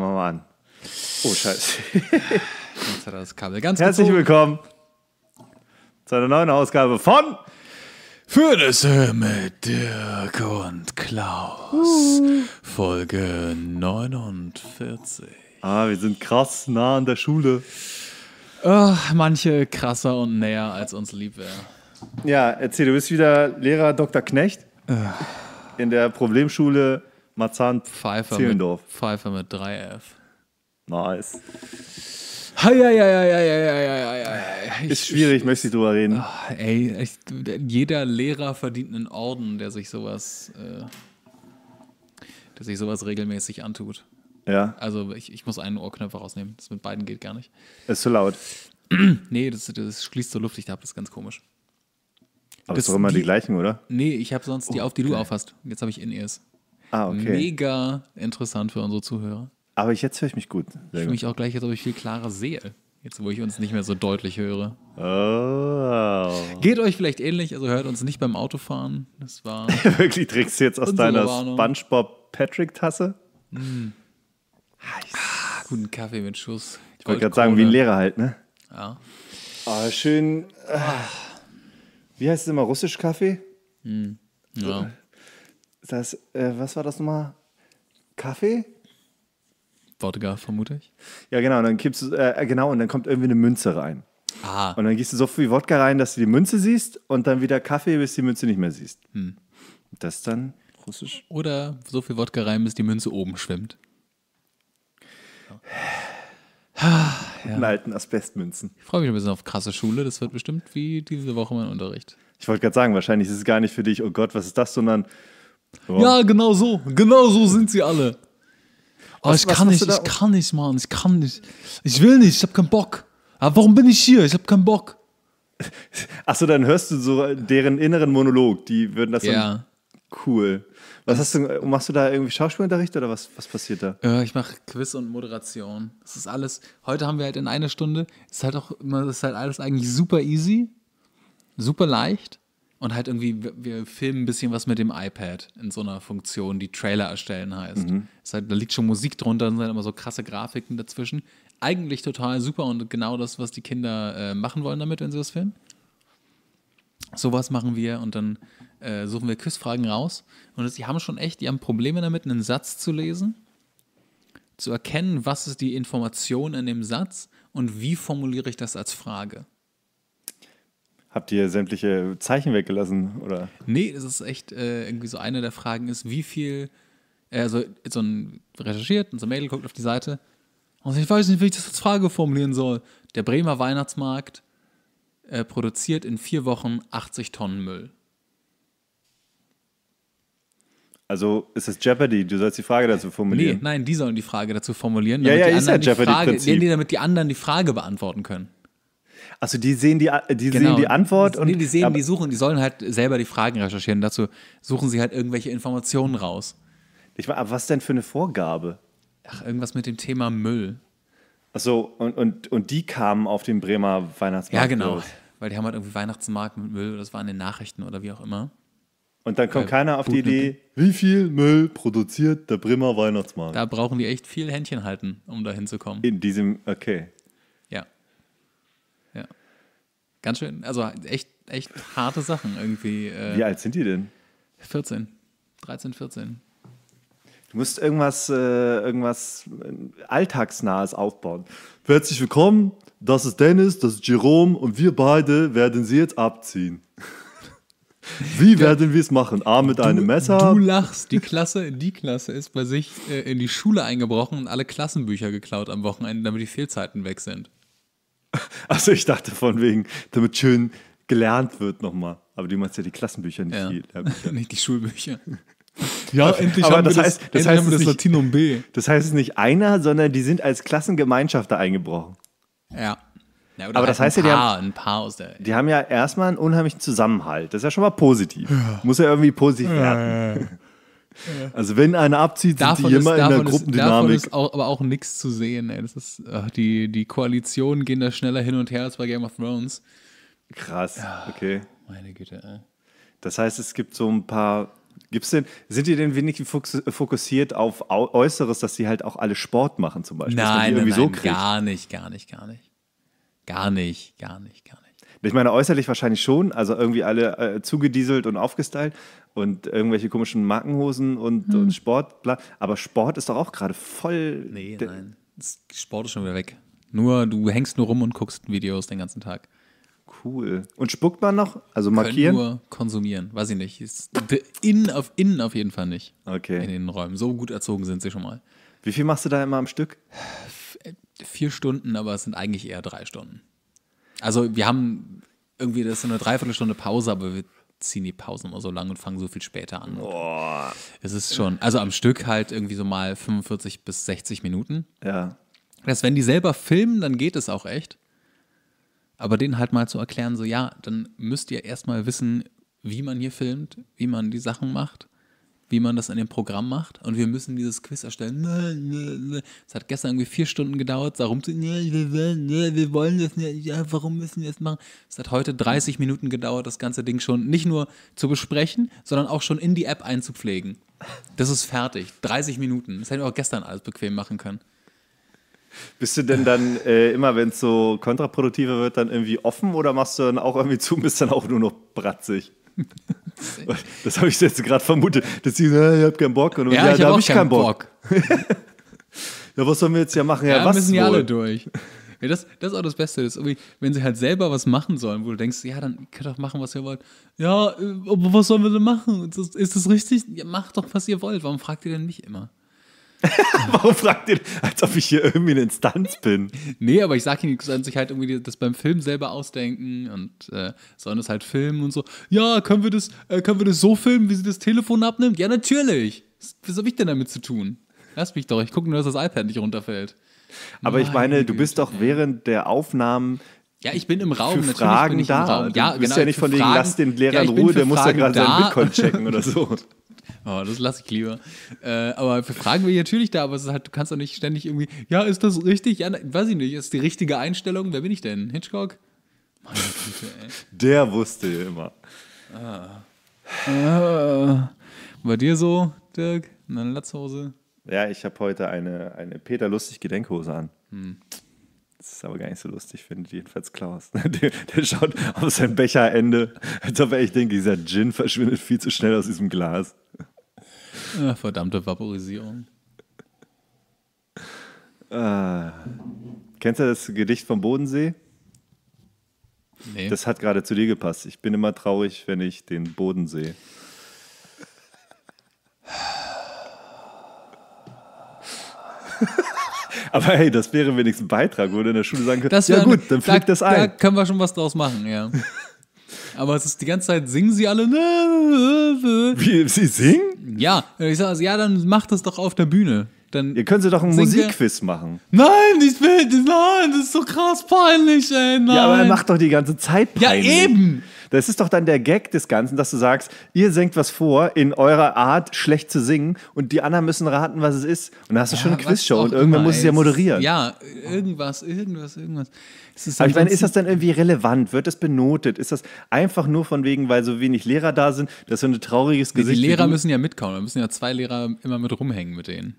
Fangen wir mal an. Oh, Scheiße. Jetzt hat er das Kabel ganz Herzlich gezogen. willkommen zu einer neuen Ausgabe von Fürnisse mit Dirk und Klaus. Uh. Folge 49. Ah, wir sind krass nah an der Schule. Oh, manche krasser und näher als uns lieb wäre. Ja, erzähl, du bist wieder Lehrer Dr. Knecht in der Problemschule Marzahn, Pfeiffer Zehlendorf. Mit, Pfeiffer mit 3F. Nice. Ich, ist schwierig, möchte ich drüber reden. Ach, ey, ich, jeder Lehrer verdient einen Orden, der sich sowas, äh, der sich sowas regelmäßig antut. Ja. Also ich, ich muss einen Ohrknöpfer rausnehmen. Das mit beiden geht gar nicht. Ist zu laut. nee, das, das schließt so luftig ab, das ist ganz komisch. Aber es ist doch immer die, die, gleichen, oder? Nee, ich habe sonst oh, die auf, die du aufhast. Jetzt habe ich in ears Ah, okay. Mega interessant für unsere Zuhörer. Aber ich, jetzt höre ich mich gut. Sehr ich fühle mich auch gleich, als ob ich viel klarer sehe. Jetzt, wo ich uns nicht mehr so deutlich höre. Oh. Geht euch vielleicht ähnlich, also hört uns nicht beim Autofahren. Das war. Wirklich trägst du jetzt aus deiner SpongeBob Patrick Tasse? Mm. Hm. Heiß. Ah, guten Kaffee mit Schuss. Ich wollte gerade sagen, wie ein Lehrer halt, ne? Ja. Oh, schön. Äh, wie heißt es immer? Russisch Kaffee? Mm. Hm. Ja. Äh, das, äh, was war das nochmal? Kaffee? Wodka, vermute ich. Ja, genau. Und dann kippst du, äh, genau, und dann kommt irgendwie eine Münze rein. Ah. Und dann gießt du so viel Wodka rein, dass du die Münze siehst und dann wieder Kaffee, bis die Münze nicht mehr siehst. Hm. Das ist dann russisch. Oder so viel Wodka rein, bis die Münze oben schwimmt. Ja. Mit alten Asbestmünzen. Ich freue mich ein bisschen auf krasse Schule. Das wird bestimmt wie diese Woche mein Unterricht. Ich wollte gerade sagen, wahrscheinlich ist es gar nicht für dich, oh Gott, was ist das, sondern Wow. Ja, genau so. Genau so sind sie alle. Aber was, ich kann nicht, ich kann nicht, Mann. Ich kann nicht. Ich will nicht, ich habe keinen Bock. Aber warum bin ich hier? Ich habe keinen Bock. Achso, dann hörst du so deren inneren Monolog. Die würden das dann Cool. Was hast du, machst du da irgendwie Schauspielunterricht oder was, was passiert da? Ja, ich mache Quiz und Moderation. Das ist alles. Heute haben wir halt in einer Stunde, ist halt auch immer, ist halt alles eigentlich super easy, super leicht und halt irgendwie, wir filmen ein bisschen was mit dem iPad in so einer Funktion, die Trailer erstellen heißt. Mhm. Halt, da liegt schon Musik drunter, sind halt immer so krasse Grafiken dazwischen. Eigentlich total super und genau das, was die Kinder äh, machen wollen damit, wenn sie das filmen. Sowas machen wir und dann äh, suchen wir Küssfragen raus. Und das, die haben schon echt, die haben Probleme damit, einen Satz zu lesen, zu erkennen, was ist die Information in dem Satz und wie formuliere ich das als Frage. Habt ihr sämtliche Zeichen weggelassen? Oder? Nee, das ist echt äh, irgendwie so eine der Fragen ist, wie viel, äh, also so ein recherchiert, und so ein Mädel guckt auf die Seite und ich weiß nicht, wie ich das als Frage formulieren soll. Der Bremer Weihnachtsmarkt äh, produziert in vier Wochen 80 Tonnen Müll. Also ist das Jeopardy? Du sollst die Frage dazu formulieren. Nee, nein, die sollen die Frage dazu formulieren. Ja, ja, ist ja Jeopardy-Prinzip. Nee, damit die anderen die Frage beantworten können. Also die sehen die, äh, die, genau. sehen die Antwort und. die sehen, die suchen, die sollen halt selber die Fragen recherchieren. Dazu suchen sie halt irgendwelche Informationen raus. Ich meine, was denn für eine Vorgabe? Ach, irgendwas mit dem Thema Müll. Achso, und, und, und die kamen auf den Bremer Weihnachtsmarkt. Ja, genau. Los. Weil die haben halt irgendwie Weihnachtsmarkt mit Müll, das war in den Nachrichten oder wie auch immer. Und dann kommt Weil äh, keiner auf die Idee, wie viel Müll produziert der Bremer Weihnachtsmarkt? Da brauchen die echt viel Händchen halten, um da hinzukommen. In diesem, okay. Ganz schön, also echt, echt harte Sachen irgendwie. Äh, Wie alt sind die denn? 14, 13, 14. Du musst irgendwas, äh, irgendwas äh, Alltagsnahes aufbauen. Herzlich willkommen, das ist Dennis, das ist Jerome und wir beide werden sie jetzt abziehen. Wie werden wir es machen? A mit du, einem Messer? Du lachst, die Klasse, die Klasse ist bei sich äh, in die Schule eingebrochen und alle Klassenbücher geklaut am Wochenende, damit die Fehlzeiten weg sind. Also ich dachte von wegen, damit schön gelernt wird nochmal. Aber du meinst ja die Klassenbücher, nicht ja. die Lehrbücher. nicht die Schulbücher. Ja, endlich aber haben das wir heißt, das, das, heißt haben das nicht, Latinum B. Das heißt es nicht einer, sondern die sind als Klassengemeinschaft da eingebrochen. Ja. ja aber das halt heißt ja, die haben, ein paar aus der, die haben ja erstmal einen unheimlichen Zusammenhalt. Das ist ja schon mal positiv. Ja. Muss ja irgendwie positiv werden. Ja, also wenn einer abzieht, davon sind die ist, immer in der Gruppendynamik. Davon ist auch, aber auch nichts zu sehen. Ey. Das ist, ach, die, die Koalitionen gehen da schneller hin und her als bei Game of Thrones. Krass, ach, okay. Meine Güte, ey. Das heißt, es gibt so ein paar Gibt's denn, sind die denn wenig fokussiert auf Äußeres, dass sie halt auch alle Sport machen zum Beispiel? Nein, nein, nein so gar nicht, gar nicht, gar nicht. Gar nicht, gar nicht, gar nicht. Ich meine, äußerlich wahrscheinlich schon, also irgendwie alle äh, zugedieselt und aufgestylt, und irgendwelche komischen Markenhosen und, hm. und Sport. Bla. Aber Sport ist doch auch gerade voll. Nee, nein. Sport ist schon wieder weg. Nur, du hängst nur rum und guckst Videos den ganzen Tag. Cool. Und spuckt man noch? Also markieren? Können nur konsumieren. Weiß ich nicht. Ist innen, auf, innen auf jeden Fall nicht. Okay. In den Räumen. So gut erzogen sind sie schon mal. Wie viel machst du da immer am Stück? Vier Stunden, aber es sind eigentlich eher drei Stunden. Also wir haben irgendwie, das ist eine Dreiviertelstunde Pause, aber wir ziehen die Pausen immer so lang und fangen so viel später an. Boah. Es ist schon, also am Stück halt irgendwie so mal 45 bis 60 Minuten. Ja. Dass wenn die selber filmen, dann geht es auch echt. Aber denen halt mal zu erklären, so ja, dann müsst ihr erstmal wissen, wie man hier filmt, wie man die Sachen macht wie man das in dem Programm macht. Und wir müssen dieses Quiz erstellen. Es hat gestern irgendwie vier Stunden gedauert, darum zu, wir wollen das nicht, ja, warum müssen wir das machen? Es hat heute 30 Minuten gedauert, das ganze Ding schon nicht nur zu besprechen, sondern auch schon in die App einzupflegen. Das ist fertig. 30 Minuten. Das hätten wir auch gestern alles bequem machen können. Bist du denn dann äh, immer, wenn es so kontraproduktiver wird, dann irgendwie offen oder machst du dann auch irgendwie zu und bist dann auch nur noch bratzig? das habe ich jetzt gerade vermutet, dass sie sagen, ich habe keinen Bock. Und ja, ja ich habe hab ich keinen Bock. Bock. ja, was sollen wir jetzt ja machen? Ja, ja was müssen die alle durch. Ja, das, das ist auch das Beste. Das wenn sie halt selber was machen sollen, wo du denkst, ja, dann könnt ihr doch machen, was ihr wollt. Ja, äh, aber was sollen wir denn machen? Ist das, ist das richtig? Ja, macht doch, was ihr wollt. Warum fragt ihr denn mich immer? Warum fragt ihr, als ob ich hier irgendwie eine Instanz bin? Nee, aber ich sag ihnen, die sollen sich halt irgendwie das beim Film selber ausdenken und äh, sollen das halt filmen und so. Ja, können wir, das, äh, können wir das so filmen, wie sie das Telefon abnimmt? Ja, natürlich. Was habe ich denn damit zu tun? Lass mich doch, ich gucke nur, dass das iPad nicht runterfällt. Aber Meine ich meine, du bist doch während der Aufnahmen ja, ich bin im Raum. Für Natürlich Fragen bin ich da. Im Raum. Ja, du bist genau, ja nicht von wegen, lass den Lehrer in Ruhe, der muss ja gerade da. seinen Bitcoin checken oder so. Oh, das lasse ich lieber. Äh, aber für Fragen bin ich natürlich da, aber es halt, du kannst doch nicht ständig irgendwie, ja, ist das richtig? Ja, ne, weiß ich nicht, ist die richtige Einstellung? Wer bin ich denn? Hitchcock? Meine Güte, ey. Der wusste ja immer. Ah. Ah. Bei dir so, Dirk? Eine Latzhose? Ja, ich habe heute eine, eine Peter Lustig Gedenkhose an. Hm. Das ist aber gar nicht so lustig, finde ich jedenfalls Klaus. Der, der, schaut auf sein Becherende, als ob er echt denkt, dieser Gin verschwindet viel zu schnell aus diesem Glas. Ach, verdammte Vaporisierung. Ah. Kennst du das Gedicht vom Bodensee? Nee. Das hat gerade zu dir gepasst. Ich bin immer traurig, wenn ich den Boden sehe. Aber hey, das wäre wenigstens ein Beitrag, wo du in der Schule sagen könntest, ja gut, dann fliegt da, das ein. Da können wir schon was draus machen, ja. Aber es ist die ganze Zeit, singen sie alle. Ne, ne, ne. Wie, sie singen? Ja. Ich sage, also, ja, dann macht das doch auf der Bühne. Dann Ihr könnt sie doch einen Musikquiz machen. Nein, ich will, nein, das ist so krass peinlich, ey, nein. Ja, aber er macht doch die ganze Zeit peinlich. Ja, eben. Das ist doch dann der Gag des Ganzen, dass du sagst, ihr singt was vor in eurer Art, schlecht zu singen und die anderen müssen raten, was es ist. Und dann hast du ja, schon eine Quizshow und irgendwann muss es ja moderieren. Ja, irgendwas, irgendwas, irgendwas. Ist Aber ich meine, ist das dann irgendwie relevant? Wird das benotet? Ist das einfach nur von wegen, weil so wenig Lehrer da sind, dass so ein trauriges Gesicht. Die Lehrer müssen ja mitkommen, da müssen ja zwei Lehrer immer mit rumhängen mit denen.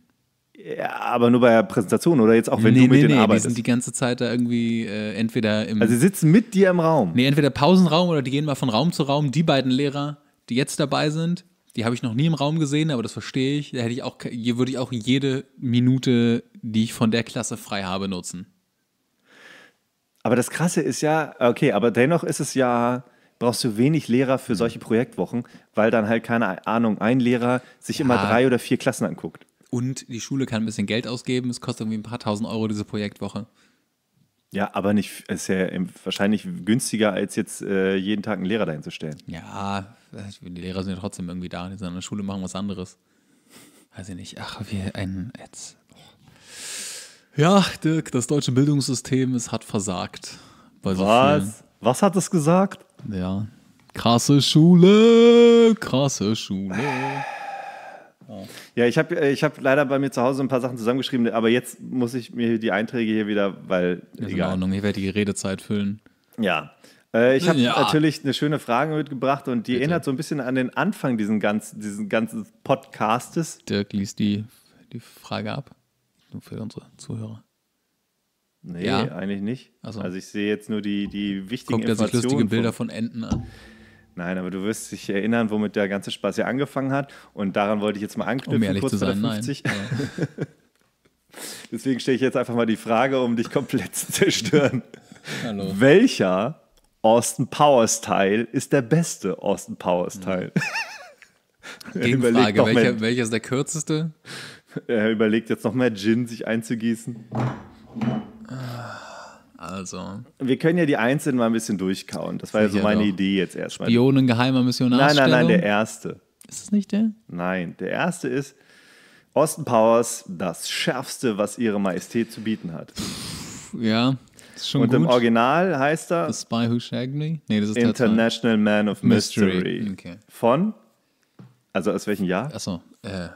Ja, aber nur bei der Präsentation oder jetzt auch, wenn nee, du mit nee, denen nee, arbeitest. Die sind die ganze Zeit da irgendwie äh, entweder im. Also sie sitzen mit dir im Raum. Nee, entweder Pausenraum oder die gehen mal von Raum zu Raum. Die beiden Lehrer, die jetzt dabei sind, die habe ich noch nie im Raum gesehen, aber das verstehe ich. Da hätte ich auch, hier würde ich auch jede Minute, die ich von der Klasse frei habe, nutzen. Aber das Krasse ist ja, okay, aber dennoch ist es ja, brauchst du wenig Lehrer für solche Projektwochen, weil dann halt keine Ahnung, ein Lehrer sich ja. immer drei oder vier Klassen anguckt und die Schule kann ein bisschen Geld ausgeben. Es kostet irgendwie ein paar tausend Euro diese Projektwoche. Ja, aber nicht, ist ja wahrscheinlich günstiger, als jetzt äh, jeden Tag einen Lehrer dahin zu stellen. Ja, die Lehrer sind ja trotzdem irgendwie da, die sind an der Schule, machen was anderes. Weiß ich nicht. Ach, wir ein jetzt. Ja, Dirk, das deutsche Bildungssystem, es hat versagt. So was? Vielen. Was hat es gesagt? Ja. Krasse Schule, krasse Schule. Ja, ich habe äh, ich hab leider bei mir zu Hause ein paar Sachen zusammengeschrieben, aber jetzt muss ich mir die Einträge hier wieder, weil. Ist egal. in Ordnung, ich werde die Redezeit füllen. Ja. Äh, ich habe ja. natürlich eine schöne Frage mitgebracht und die Bitte. erinnert so ein bisschen an den Anfang diesen ganzen, diesen ganzen Podcastes. Dirk liest die, die Frage ab. Nur für unsere Zuhörer. Nee, ja. eigentlich nicht. So. Also ich sehe jetzt nur die, die wichtigen Guckt Informationen. Guckt er sich lustige Bilder von Enten an. Nein, aber du wirst dich erinnern, womit der ganze Spaß ja angefangen hat. Und daran wollte ich jetzt mal anknüpfen, um ehrlich kurz zu sein, 50. Nein. Deswegen stelle ich jetzt einfach mal die Frage, um dich komplett zu zerstören. Hallo. Welcher Austin Powers Teil ist der beste Austin Powers mhm. Teil? Mhm. Gegenfrage, welcher, welcher ist der kürzeste? Er äh, überlegt jetzt noch mehr Gin sich einzugießen. Ah. Also. Wir können ja die einzelnen mal ein bisschen durchkauen. Das war ja so meine doch. Idee jetzt erstmal. Spionen, geheimer Missionar. Nein, nein, nein, der erste. Ist es nicht der? Nein, der erste ist Austin Powers, das Schärfste, was ihre Majestät zu bieten hat. Ja, ist schon Und gut. im Original heißt er The Spy Who Shagged Me? Nee, das ist International Man of Mystery. Mystery. Okay. Von, also aus welchem Jahr? Achso, äh,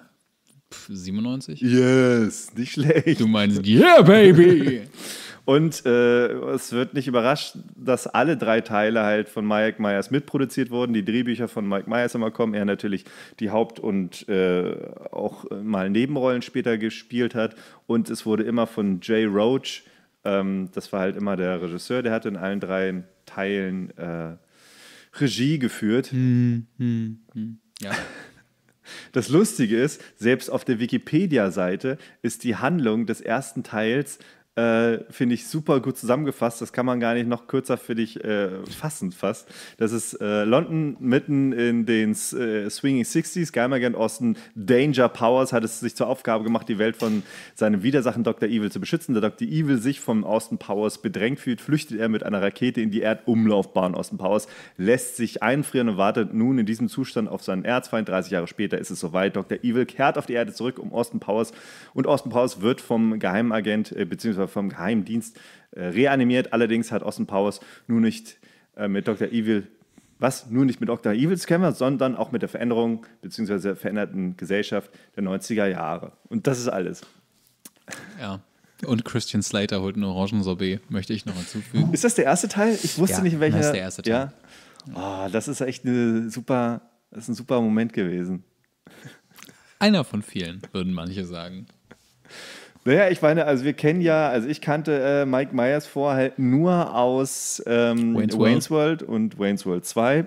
97? Yes, nicht schlecht. Du meinst, yeah, baby! Und äh, es wird nicht überrascht, dass alle drei Teile halt von Mike Myers mitproduziert wurden. Die Drehbücher von Mike Myers immer kommen. Er natürlich die Haupt- und äh, auch mal Nebenrollen später gespielt hat. Und es wurde immer von Jay Roach, ähm, das war halt immer der Regisseur, der hat in allen drei Teilen äh, Regie geführt. Hm, hm, hm. Ja. Das Lustige ist, selbst auf der Wikipedia-Seite ist die Handlung des ersten Teils äh, finde ich super gut zusammengefasst. Das kann man gar nicht noch kürzer für dich äh, fassen fast. Das ist äh, London mitten in den äh, Swinging Sixties. Geheimagent Austin Danger Powers hat es sich zur Aufgabe gemacht, die Welt von seinem Widersachen Dr. Evil zu beschützen. Da Dr. Evil sich von Austin Powers bedrängt fühlt, flüchtet er mit einer Rakete in die Erdumlaufbahn. Austin Powers lässt sich einfrieren und wartet nun in diesem Zustand auf seinen Erzfeind. 30 Jahre später ist es soweit. Dr. Evil kehrt auf die Erde zurück um Austin Powers und Austin Powers wird vom Geheimagent äh, bzw Angreifer vom Geheimdienst äh, reanimiert. Allerdings hat Austin Powers nur nicht äh, mit Dr. Evil, was? Nur nicht mit Dr. Evil zu kämpfen, sondern auch mit der Veränderung bzw. veränderten Gesellschaft der 90er Jahre. Und das ist alles. Ja. Und Christian Slater holt einen Orangensorbet, möchte ich noch hinzufügen. Ist das der erste Teil? Ich wusste ja, nicht, welcher. Das ist der erste Teil. Ja. Oh, das ist echt eine super, das ist ein super Moment gewesen. Einer von vielen, würden manche sagen. Naja, ich meine, also wir kennen ja, also ich kannte äh, Mike Myers vorher halt nur aus ähm, Wayne's, Wayne's World. World. und Wayne's World 2.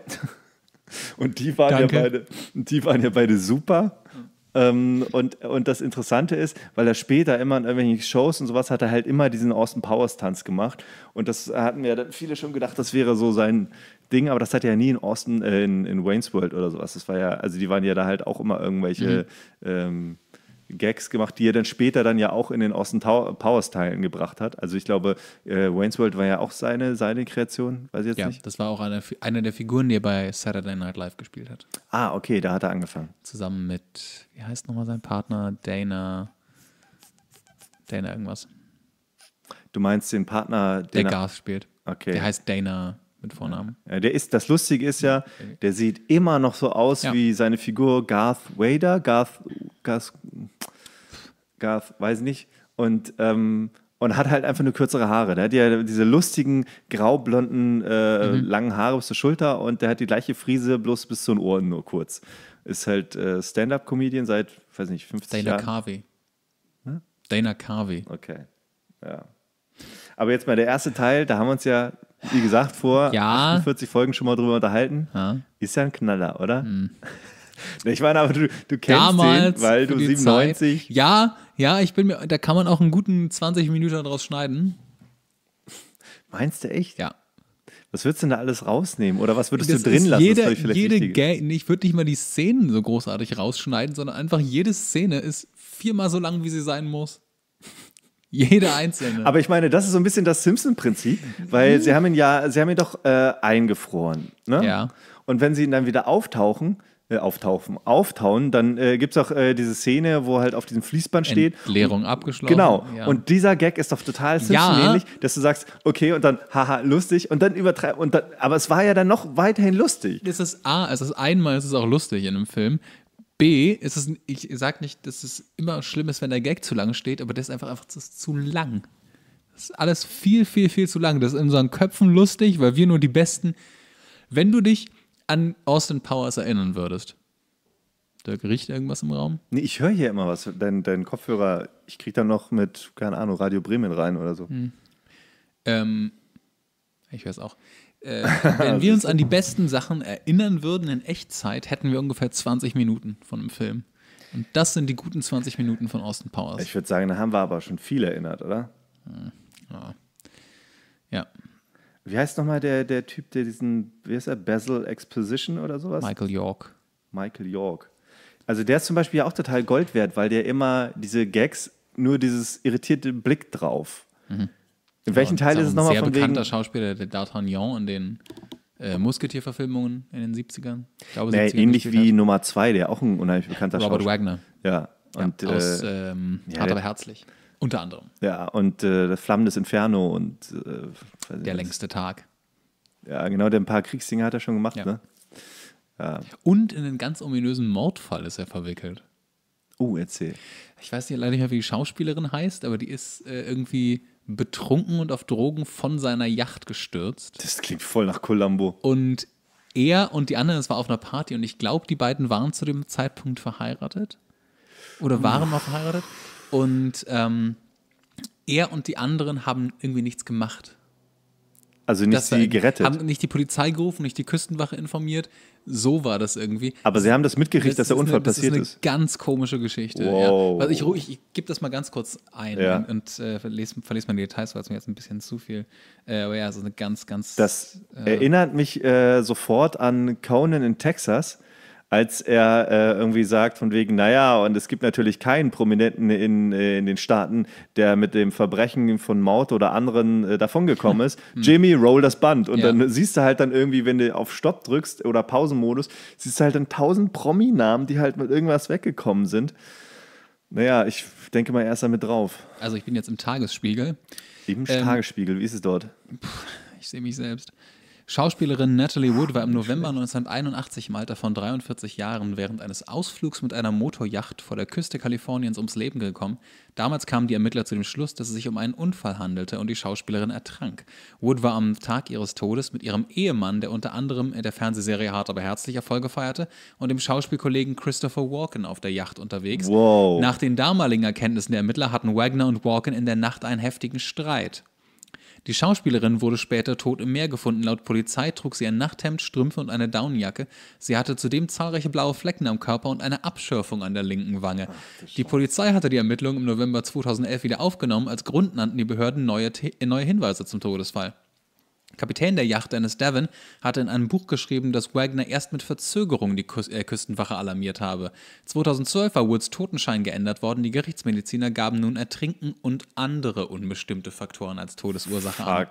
und die waren, ja beide, die waren ja beide super. Ähm, und, und das Interessante ist, weil er später immer in irgendwelchen Shows und sowas hat er halt immer diesen Austin Powers Tanz gemacht. Und das hatten mir ja viele schon gedacht, das wäre so sein Ding, aber das hat er ja nie in Austin, äh, in, in Wayne's World oder sowas. Das war ja, also die waren ja da halt auch immer irgendwelche. Mhm. Ähm, Gags gemacht, die er dann später dann ja auch in den Austin Powers Teilen gebracht hat. Also ich glaube, äh, Wayne's World war ja auch seine, seine Kreation, weiß ich jetzt ja, nicht. Ja, das war auch eine, eine der Figuren, die er bei Saturday Night Live gespielt hat. Ah, okay, da hat er angefangen. Zusammen mit, wie heißt nochmal sein Partner? Dana. Dana irgendwas. Du meinst den Partner, Dana? der Garth spielt. Okay. Der heißt Dana mit Vornamen. Ja, der ist, das Lustige ist ja, der sieht immer noch so aus ja. wie seine Figur Garth Vader. Garth, Garth Garth, weiß nicht. Und, ähm, und hat halt einfach nur kürzere Haare. Der hat ja diese lustigen, graublonden, äh, mhm. langen Haare bis zur Schulter und der hat die gleiche Frise, bloß bis zu den Ohren nur kurz. Ist halt äh, Stand-Up-Comedian seit, weiß nicht, 50 Dana Jahren. Carvey. Hm? Dana Carvey. Okay, ja. Aber jetzt mal der erste Teil, da haben wir uns ja, wie gesagt, vor ja. 48 Folgen schon mal drüber unterhalten. Ja. Ist ja ein Knaller, oder? Hm. Ich meine, aber du, du kennst Damals den, weil du 97. Zeit. Ja, ja, ich bin mir, da kann man auch einen guten 20 Minuten draus schneiden. Meinst du echt? Ja. Was würdest du denn da alles rausnehmen? Oder was würdest das du drin lassen? Jede, jede Gang, ich würde nicht mal die Szenen so großartig rausschneiden, sondern einfach jede Szene ist viermal so lang, wie sie sein muss. Jede einzelne. Aber ich meine, das ist so ein bisschen das Simpson-Prinzip, weil mhm. sie haben ihn ja, sie haben ihn doch äh, eingefroren. Ne? Ja. Und wenn sie ihn dann wieder auftauchen, äh, auftauchen, auftauen, dann äh, gibt es auch äh, diese Szene, wo halt auf diesem Fließband steht. Leerung abgeschlossen. Genau. Ja. Und dieser Gag ist doch total Simpson-ähnlich, ja. dass du sagst, okay, und dann, haha, lustig, und dann übertreib, und dann, aber es war ja dann noch weiterhin lustig. Es ist A, es ist einmal, es ist auch lustig in einem Film. B, ist es, ich sag nicht, dass es immer schlimm ist, wenn der Gag zu lang steht, aber der ist einfach, einfach das ist zu lang. Das ist alles viel, viel, viel zu lang. Das ist in unseren Köpfen lustig, weil wir nur die Besten. Wenn du dich an Austin Powers erinnern würdest? Da riecht irgendwas im Raum? Nee, ich höre hier immer was. Dein, dein Kopfhörer, ich kriege da noch mit, keine Ahnung, Radio Bremen rein oder so. Hm. Ähm, ich höre es auch. Äh, wenn wir uns an die besten Sachen erinnern würden in Echtzeit, hätten wir ungefähr 20 Minuten von einem Film. Und das sind die guten 20 Minuten von Austin Powers. Ich würde sagen, da haben wir aber schon viel erinnert, oder? Hm, ja. ja. Wie heißt nochmal der, der Typ, der diesen, wie heißt er, Basil Exposition oder sowas? Michael York. Michael York. Also der ist zum Beispiel ja auch total Gold wert, weil der immer diese Gags, nur dieses irritierte Blick drauf. Mhm. In welchem ja, Teil ist es nochmal von wegen... Ein sehr Schauspieler, der D'Artagnan in den äh, Musketierverfilmungen in den 70ern. glaube, naja, 70ern ähnlich wie hat. Nummer 2, der auch ein unheimlich bekannter Robert Schauspieler Robert Wagner. Ja. Und, ja, aus, äh, ähm, ja, hart aber herzlich. Unter anderem. Ja, und äh, Flammendes Inferno und. Äh, der längste Tag. Ja, genau, der ein paar Kriegsdinge hat er schon gemacht, ja. ne? Ja. Und in einen ganz ominösen Mordfall ist er verwickelt. Oh, erzähl. Ich weiß nicht leider nicht mehr, wie die Schauspielerin heißt, aber die ist äh, irgendwie betrunken und auf Drogen von seiner Yacht gestürzt. Das klingt voll nach Columbo. Und er und die anderen, es war auf einer Party und ich glaube, die beiden waren zu dem Zeitpunkt verheiratet. Oder waren noch verheiratet. Und ähm, er und die anderen haben irgendwie nichts gemacht. Also nicht das sie gerettet. Haben nicht die Polizei gerufen, nicht die Küstenwache informiert. So war das irgendwie. Aber sie haben das mitgekriegt, das dass der Unfall eine, passiert ist. Das ist eine ganz komische Geschichte. Wow. Ja. Also ich, ich, ich gebe das mal ganz kurz ein ja. und, äh, verlese, mal die Details, weil es mir jetzt ein bisschen zu viel. Äh, aber ja, so eine ganz, ganz. Das äh, erinnert mich äh, sofort an Conan in Texas als er äh, irgendwie sagt, von wegen, naja, und es gibt natürlich keinen Prominenten in, äh, in den Staaten, der mit dem Verbrechen von Mord oder anderen äh, davongekommen ist. Hm. Jimmy, roll das Band. Und ja. dann siehst du halt dann irgendwie, wenn du auf Stopp drückst oder Pausenmodus, siehst du halt dann tausend Promi-Namen, die halt mit irgendwas weggekommen sind. Naja, ich denke mal erst damit drauf. Also ich bin jetzt im Tagesspiegel. Im ähm, Tagesspiegel, wie ist es dort? Ich sehe mich selbst. Schauspielerin Natalie Wood war im ah, November 1981 im Alter von 43 Jahren während eines Ausflugs mit einer Motorjacht vor der Küste Kaliforniens ums Leben gekommen. Damals kamen die Ermittler zu dem Schluss, dass es sich um einen Unfall handelte und die Schauspielerin ertrank. Wood war am Tag ihres Todes mit ihrem Ehemann, der unter anderem in der Fernsehserie Hart aber herzlich Erfolge feierte, und dem Schauspielkollegen Christopher Walken auf der Yacht unterwegs. Wow. Nach den damaligen Erkenntnissen der Ermittler hatten Wagner und Walken in der Nacht einen heftigen Streit. Die Schauspielerin wurde später tot im Meer gefunden. Laut Polizei trug sie ein Nachthemd, Strümpfe und eine Daunenjacke. Sie hatte zudem zahlreiche blaue Flecken am Körper und eine Abschürfung an der linken Wange. Ach, die Polizei hatte die Ermittlungen im November 2011 wieder aufgenommen. Als Grund nannten die Behörden neue, neue Hinweise zum Todesfall. Kapitän der Yacht Dennis Devon hatte in einem Buch geschrieben, dass Wagner erst mit Verzögerung die Kü äh, Küstenwache alarmiert habe. 2012 war Woods Totenschein geändert worden. Die Gerichtsmediziner gaben nun Ertrinken und andere unbestimmte Faktoren als Todesursache Fuck. an.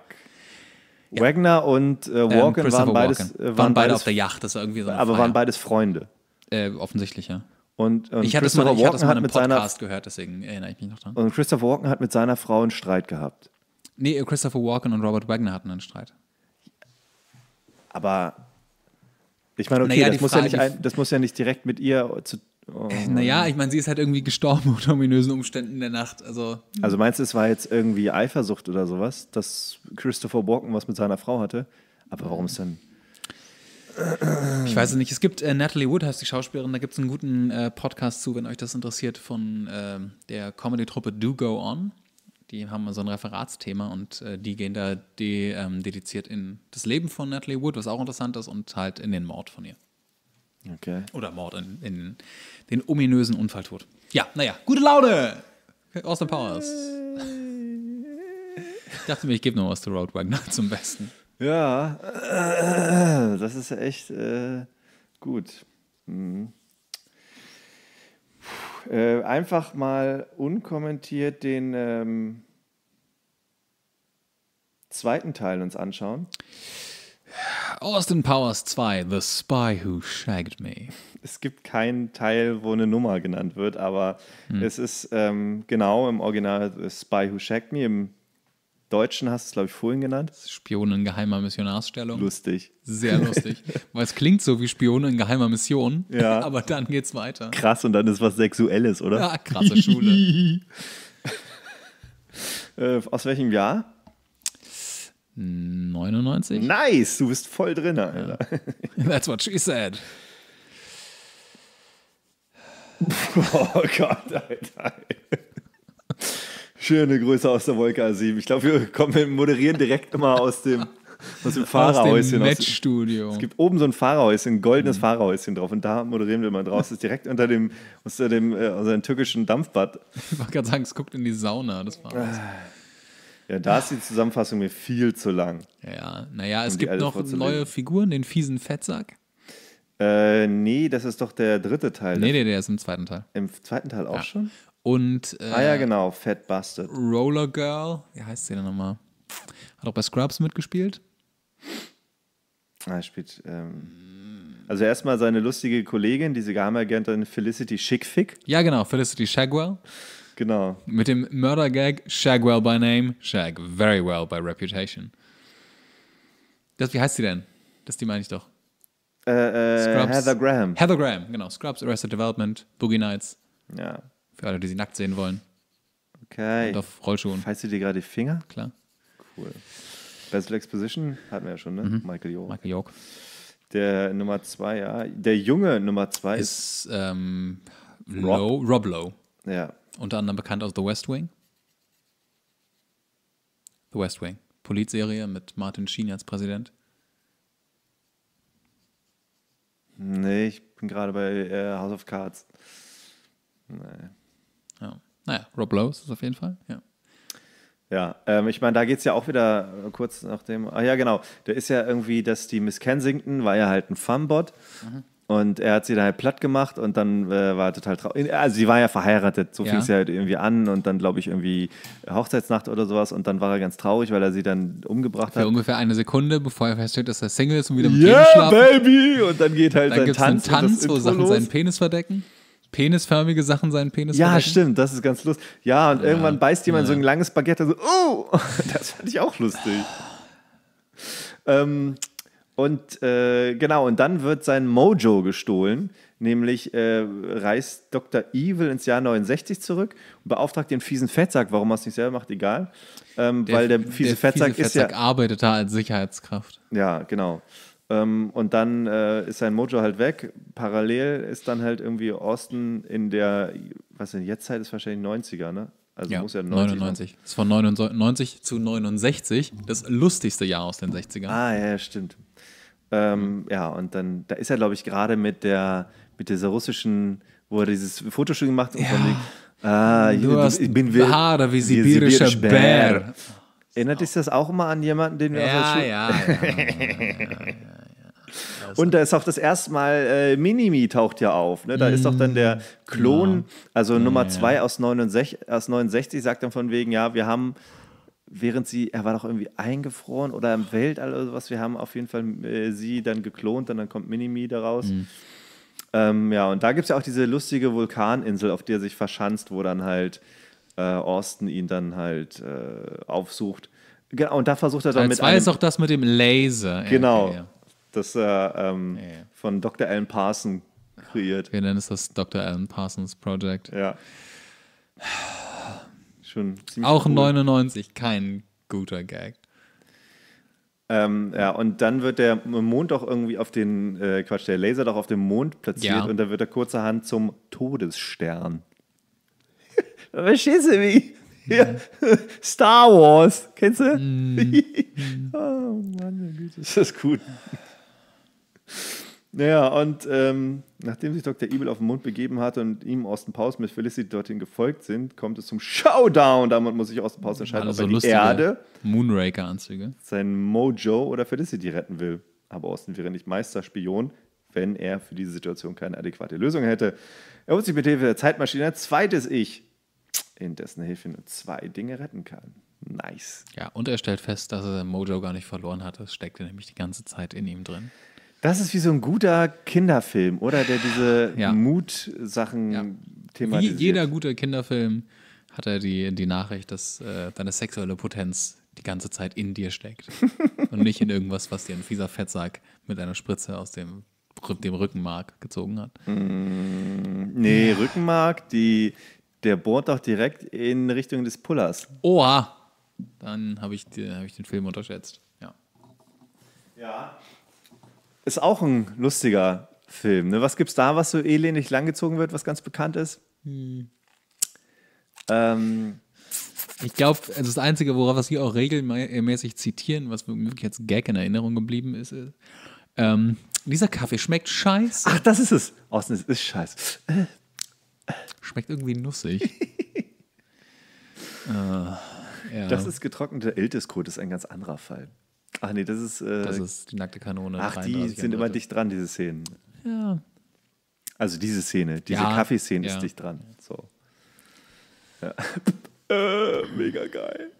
Ja. Wagner und äh, ähm, Walken, ähm, waren beides, Walken äh, waren, waren beide auf der Yacht. Das war irgendwie so aber Feier. waren beides Freunde. Äh, offensichtlich, ja. Und, und ich hatte es mal, ich hatte es mal im Podcast seiner, gehört, deswegen erinnere ich mich noch dran. Und Christopher Walken hat mit seiner Frau einen Streit gehabt. Nee, Christopher Walken und Robert Wagner hatten einen Streit. Aber ich meine, okay, naja, das, muss Frage, ja nicht, das muss ja nicht direkt mit ihr zu. Oh. Äh, naja, ich meine, sie ist halt irgendwie gestorben unter ominösen Umständen in der Nacht. Also, also meinst du, es war jetzt irgendwie Eifersucht oder sowas, dass Christopher Walken was mit seiner Frau hatte? Aber warum ist denn. Ich weiß es nicht. Es gibt äh, Natalie Wood, heißt die Schauspielerin, da gibt es einen guten äh, Podcast zu, wenn euch das interessiert, von äh, der Comedy-Truppe Do Go On. Die haben so ein Referatsthema und äh, die gehen da die, ähm, dediziert in das Leben von Natalie Wood, was auch interessant ist, und halt in den Mord von ihr. Okay. Oder Mord in, in den ominösen Unfalltod. Ja, naja, gute Laune! Austin Powers. ich dachte mir, ich gebe noch was zu Road Wagner zum Besten. Ja, äh, das ist echt äh, gut. Mhm. Äh, einfach mal unkommentiert den ähm, zweiten Teil uns anschauen. Austin Powers 2, The Spy Who Shagged Me. Es gibt keinen Teil, wo eine Nummer genannt wird, aber hm. es ist ähm, genau im Original The Spy Who Shagged Me, im Deutschen hast du es, glaube ich, vorhin genannt. Spione in geheimer Missionarstellung. Lustig. Sehr lustig. Weil es klingt so wie Spione in geheimer Mission, ja. aber dann geht's weiter. Krass, und dann ist was Sexuelles, oder? Ja, krasse Schule. äh, aus welchem Jahr? 99. Nice, du bist voll drin, Alter. That's what she said. Oh Gott, Alter. Schöne Grüße aus der Wolke a 7. Ich glaube, wir kommen wir moderieren direkt immer aus dem aus dem Fahrerhäuschen. Aus dem Netzstudio. Es gibt oben so ein Fahrerhäuschen, ein goldenes mhm. Fahrerhäuschen drauf. Und da moderieren wir mal draus. Das ist direkt unter dem, unter dem, äh, unter türkischen Dampfbad. Ich wollte gerade sagen, es guckt in die Sauna, das Fahrerhäuschen. Ja, da ist die Zusammenfassung mir viel zu lang. Ja, naja, es um gibt noch neue Figuren, den fiesen Fettsack. Äh, nee, das ist doch der dritte Teil. Nee, nee, der ist im zweiten Teil. Im zweiten Teil auch ja. schon? Und, äh, ah ja, äh, genau, Fat Bastard. Roller Girl, wie heißt sie denn nochmal? Hat auch bei Scrubs mitgespielt. Ah, er spielt. Ähm, also erstmal seine lustige Kollegin, diese Geheimagentin Felicity Schickfick. Ja, genau, Felicity Shagwell. Genau. Mit dem Mörder-Gag Shagwell by name, Shag very well by reputation. Das, wie heißt sie denn? Das die meine ich doch. Äh, äh, Heather Graham. Heather Graham, genau. Scrubs, Arrested Development, Boogie Nights. Ja. Für alle, die sie nackt sehen wollen. Okay. Und auf Rollschuhen. Falls du dir gerade die Finger? Klar. Cool. Best Exposition hatten wir ja schon, ne? Mhm. Michael York. Michael York. Der Nummer zwei, ja. Der junge Nummer zwei ist. ist ähm, Rob? Low, Rob Lowe. Ja. Unter anderem bekannt aus The West Wing. The West Wing. Polizserie mit Martin Sheen als Präsident. Nee, ich bin gerade bei äh, House of Cards. Nee. Naja, Rob Lowe ist es auf jeden Fall, ja. Ja, ähm, ich meine, da geht es ja auch wieder äh, kurz nach dem. ach ja, genau. Da ist ja irgendwie, dass die Miss Kensington war ja halt ein Fumbot. Mhm. Und er hat sie da halt platt gemacht und dann äh, war er total traurig. Also sie war ja verheiratet, so ja. fing es ja halt irgendwie an und dann glaube ich irgendwie Hochzeitsnacht oder sowas und dann war er ganz traurig, weil er sie dann umgebracht Für hat. ungefähr eine Sekunde, bevor er feststellt, dass er Single ist und wieder mit yeah, Baby! Und dann geht halt dann sein Tanz. Einen Tanz, wo Sachen los. seinen Penis verdecken penisförmige Sachen seinen Penis Ja, verdecken? stimmt, das ist ganz lustig. Ja, und ja, irgendwann beißt jemand ja. so ein langes Baguette so, oh, das fand ich auch lustig. ähm, und äh, genau, und dann wird sein Mojo gestohlen, nämlich äh, reist Dr. Evil ins Jahr 69 zurück und beauftragt den fiesen Fettsack, warum er es nicht selber macht, egal. Ähm, der, weil der fiese der fiese Fettsack ist ja. arbeitet da als Sicherheitskraft. Ja, genau. Ähm, und dann äh, ist sein Mojo halt weg. Parallel ist dann halt irgendwie Austin in der, was denn, jetzt Zeit ist wahrscheinlich 90er, ne? Also ja, muss ja 90 99. Sein. Das ist von 99 zu 69 das lustigste Jahr aus den 60ern. Ah, ja, stimmt. Ähm, mhm. Ja, und dann, da ist er, glaube ich, gerade mit der, mit dieser russischen, wo er dieses Fotoshooting macht und ja. von Ah, du hast bin wir, Haare wie sibirischer, sibirischer Bär. Bär. Erinnert dich genau. das auch mal an jemanden, den wir ja, aus der Schule... Ja, ja, ja, ja, Und da ist auch das erste Mal, äh, Minimi taucht ja auf. Ne? Da ist doch dann der mm, Klon, genau. also Nummer 2 aus, 69, aus 69, sagt dann von wegen, ja, wir haben während sie, er war doch irgendwie eingefroren oder im Weltall oder sowas. Wir haben auf jeden Fall äh, sie dann geklont und dann kommt Minimi daraus. Mhm. Ähm, ja, und da gibt es ja auch diese lustige Vulkaninsel, auf der sich verschanzt, wo dann halt äh, Austin ihn dann halt äh, aufsucht. Genau, und da versucht er dann Teil mit. Zwei einem, ist auch das mit dem Laser. Äh, genau. Ja, ja. Das äh, ähm, ja, von Dr. Alan Parson kreiert. Wir nennen es das Dr. Alan Parsons Project. Ja. Schon Auch cool. 99, kein guter Gag. Ähm, ja, und dann wird der Mond doch irgendwie auf den, äh, Quatsch, der Laser doch auf dem Mond platziert ja. und dann wird er kurzerhand zum Todesstern. Verstehst du wie? Ja. Star Wars, kennst du? Mm. oh Mann, Güte. Das ist gut. Naja, und ähm, nachdem sich Dr. Evil auf den Mund begeben hat und ihm Austin Powers mit Felicity dorthin gefolgt sind, kommt es zum Showdown. Damit muss sich Austin Powers entscheiden, also ob er die Erde, Moonraker-Anzüge, sein Mojo oder Felicity retten will. Aber Austin wäre nicht Meisterspion, wenn er für diese Situation keine adäquate Lösung hätte. Er holt sich mit Hilfe der Zeitmaschine ein zweites Ich, in dessen Hilfe nur zwei Dinge retten kann. Nice. Ja, und er stellt fest, dass er Mojo gar nicht verloren hat. Das steckte nämlich die ganze Zeit in ihm drin. Das ist wie so ein guter Kinderfilm, oder? Der diese ja. Mut-Sachen ja. thematisiert. Wie jeder gute Kinderfilm hat er die, die Nachricht, dass äh, deine sexuelle Potenz die ganze Zeit in dir steckt. und nicht in irgendwas, was dir ein fieser Fettsack mit einer Spritze aus dem, dem Rückenmark gezogen hat. Mm, nee, Rückenmark, die der bohrt doch direkt in Richtung des Pullers. Oha! Dann habe ich, hab ich den Film unterschätzt. Ja. Ja. Ist auch ein lustiger Film. Ne? Was es da, was so elendig langgezogen wird, was ganz bekannt ist? Hm. Ähm. Ich glaube, also das Einzige, worauf wir auch regelmäßig zitieren, was wirklich als Gag in Erinnerung geblieben ist, ist ähm, dieser Kaffee schmeckt scheiße. Ach, das ist es. Außen ist, es scheiße. Äh schmeckt irgendwie nussig. äh, ja. Das ist getrockneter Iltiskot, ist ein ganz anderer Fall. Ach nee, das ist. Äh, das ist die nackte Kanone. Ach, die sind immer dicht dran, diese Szenen. Ja. Also diese Szene, diese ja, Kaffeeszene ja. ist dicht dran. So. Ja. äh, mega geil.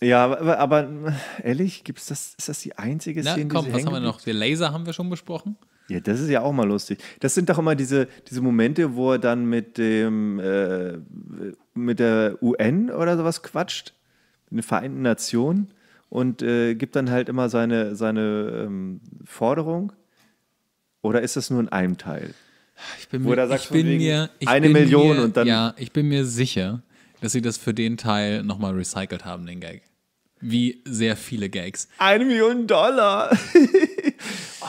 Ja, aber, aber ehrlich, gibt's das, ist das die einzige Szene, Na, komm, die was hängen? haben wir noch? Der Laser haben wir schon besprochen. Ja, das ist ja auch mal lustig. Das sind doch immer diese, diese Momente, wo er dann mit dem äh, mit der UN oder sowas quatscht, mit den Vereinten Nationen und äh, gibt dann halt immer seine, seine ähm, Forderung. Oder ist das nur in einem Teil? Ich bin mir, ich bin mir ich eine bin Million mir, und dann. Ja, ich bin mir sicher, dass sie das für den Teil nochmal recycelt haben, den Gag. Wie sehr viele Gags. Eine Million Dollar.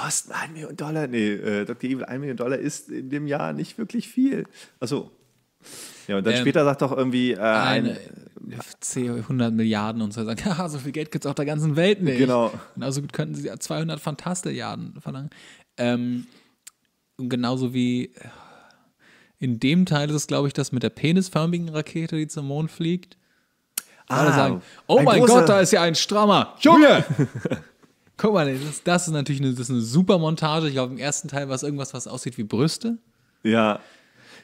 kosten 1 Million Dollar. Nee, äh, Dr. Evil 1 Million Dollar ist in dem Jahr nicht wirklich viel. Achso. Ja, und dann ähm, später sagt doch irgendwie äh, eine, ein, 100 Milliarden und so sagt, ja, so viel Geld gibt es auf der ganzen Welt nicht. Genau. Genauso gut könnten sie 200 Fantastilliarden verlangen. Ähm, und genauso wie äh, in dem Teil ist es, glaube ich, das mit der penisförmigen Rakete, die zum Mond fliegt. Ah, alle sagen, oh mein Gott, da ist ja ein Strammer. Junge! Guck mal, das, ist, das ist natürlich eine, das ist eine super Montage. Ich glaube, im ersten Teil war es irgendwas, was aussieht wie Brüste. Ja.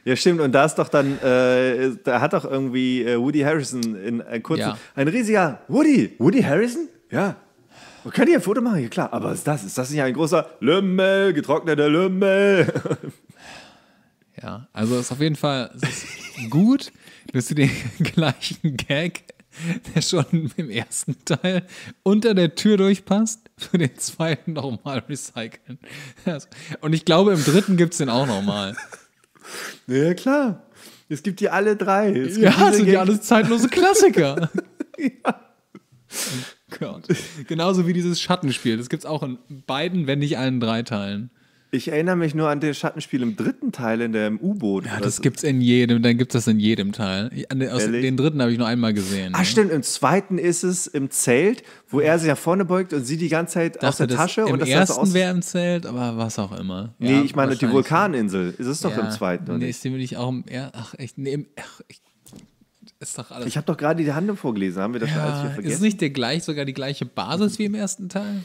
Ja, stimmt. Und da ist doch dann, äh, da hat doch irgendwie äh, Woody Harrison in äh, kurzem, ja. ein riesiger Woody, Woody Harrison? Ja. Und könnt ihr ein Foto machen? Ja, klar. Aber ist das, ist das nicht ein großer Lümmel, getrockneter Lümmel? Ja, also ist auf jeden Fall gut, dass du den gleichen Gag der schon im ersten Teil unter der Tür durchpasst, für den zweiten nochmal recyceln. Und ich glaube, im dritten gibt es den auch nochmal. Ja, klar. Es gibt die alle drei. Es ja, es sind also die alles zeitlose Klassiker. ja. Oh Gott. Genauso wie dieses Schattenspiel. Das gibt es auch in beiden, wenn nicht allen drei Teilen. Ich erinnere mich nur an das Schattenspiel im dritten Teil in dem U-Boot. Ja, das gibt's in jedem, dann gibt es das in jedem Teil. Den, aus, den dritten habe ich nur einmal gesehen. Ah, ne? stimmt, im zweiten ist es im Zelt, wo er sich nach vorne beugt und sie die ganze Zeit aus der Tasche. Im und das ersten wäre im Zelt, aber was auch immer. Nee, ja, ich meine die Vulkaninsel. Ist es doch ja, im zweiten, oder? Nee, ist die will ich auch im, ja, ach, echt, nee, im, ach, ich, ist doch alles. Ich habe doch gerade die Handlung vorgelesen, haben wir das ja, alles hier vergessen? Ist nicht der gleich, sogar die gleiche Basis wie im ersten Teil?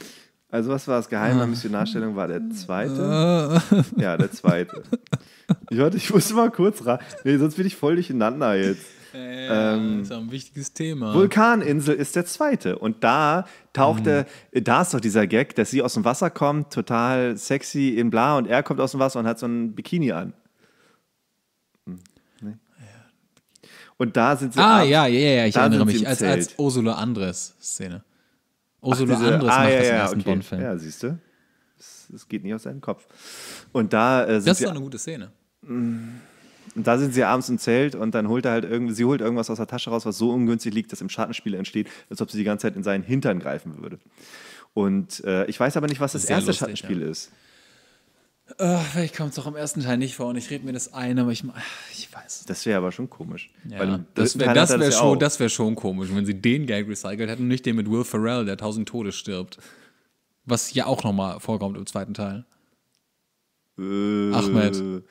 Also was war das Geheim der ah. Missionarstellung? War der zweite? Ah. ja, der zweite. Ich, warte, ich muss mal kurz ran. Nee, sonst bin ich voll durcheinander jetzt. Ja, ähm, ist auch ein wichtiges Thema. Vulkaninsel ist der zweite. Und da tauchte, mhm. da ist doch dieser Gag, dass sie aus dem Wasser kommt, total sexy in bla und er kommt aus dem Wasser und hat so ein Bikini an. Hm. Nee. Und da sind sie. Ah, ab, ja, ja, ja, ich erinnere mich. Als, als Ursula Andres-Szene. Ursula Ach, diese, Andres ah, macht ja, das im ersten okay. Bond-Film. Ja, siehst du? Es geht nicht aus seinem Kopf. Und da äh, sind Das ist doch eine gute Szene. Mm. Und da sind sie abends im Zelt und dann holt er halt irgendwie, sie holt irgendwas aus der Tasche raus, was so ungünstig liegt, dass im Schattenspiel entsteht, als ob sie die ganze Zeit in seinen Hintern greifen würde. Und äh, ich weiß aber nicht, was das Sehr erste lustig, Schattenspiel ja. ist. Uh, vielleicht kommt es doch im ersten Teil nicht vor und ich rede mir das ein, aber ich, ich weiß. Das wäre aber schon komisch. Ja. Weil das wäre das wär, schon, auch. wär schon komisch, wenn sie den Gag recycelt hätten und nicht den mit Will Ferrell, der tausend Tode stirbt. Was ja auch nochmal vorkommt im zweiten Teil. Äh, Ahmed.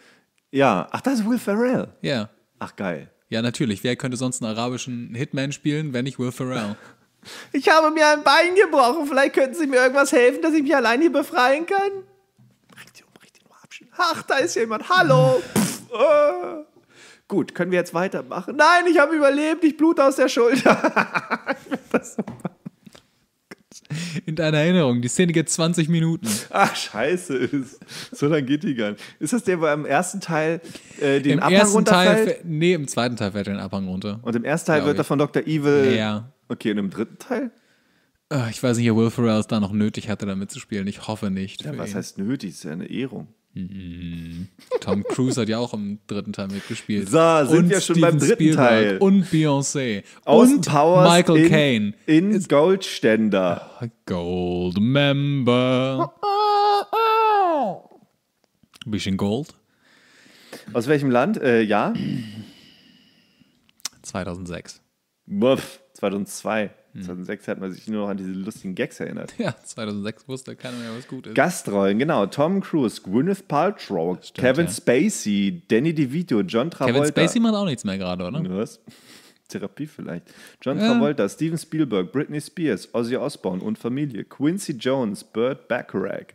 Ja, ach, das ist Will Ferrell. Ja. Yeah. Ach, geil. Ja, natürlich. Wer könnte sonst einen arabischen Hitman spielen, wenn nicht Will Ferrell? Ich habe mir ein Bein gebrochen. Vielleicht könnten Sie mir irgendwas helfen, dass ich mich allein hier befreien kann? Ach, da ist jemand. Hallo. Äh. Gut, können wir jetzt weitermachen? Nein, ich habe überlebt. Ich blute aus der Schulter. in deiner Erinnerung. Die Szene geht 20 Minuten. Ach, scheiße. So lange geht die gar nicht. Ist das der, wo im ersten Teil äh, den Im Abhang ersten runterfällt? Teil, nee, im zweiten Teil fällt er den Abhang runter. Und im ersten Teil Glaube wird er von Dr. Evil... Ja. Okay, und im dritten Teil? Äh, ich weiß nicht, ob Will Ferrell es da noch nötig hatte, da mitzuspielen. Ich hoffe nicht. Ja, was ihn. heißt nötig? Das ist ja eine Ehrung. Tom Cruise hat ja auch im dritten Teil mitgespielt. So, sind und wir schon Steven beim dritten Spielberg Teil. Und Beyoncé. und Powers Michael Caine. In, Goldständer. Gold Member. Bisschen Gold. Aus welchem Land? Äh, ja. 2006. Wuff, 2002. 2006 hm. hat man sich nur noch an diese lustigen Gags erinnert. Ja, 2006 wusste keiner mehr, was gut ist. Gastrollen, genau. Tom Cruise, Gwyneth Paltrow, Stimmt, Kevin ja. Spacey, Danny DeVito, John Travolta. Kevin Spacey macht auch nichts mehr gerade, oder? Was? Therapie vielleicht. John ja. Travolta, Steven Spielberg, Britney Spears, Ozzy Osbourne und Familie, Quincy Jones, Burt Bacharach.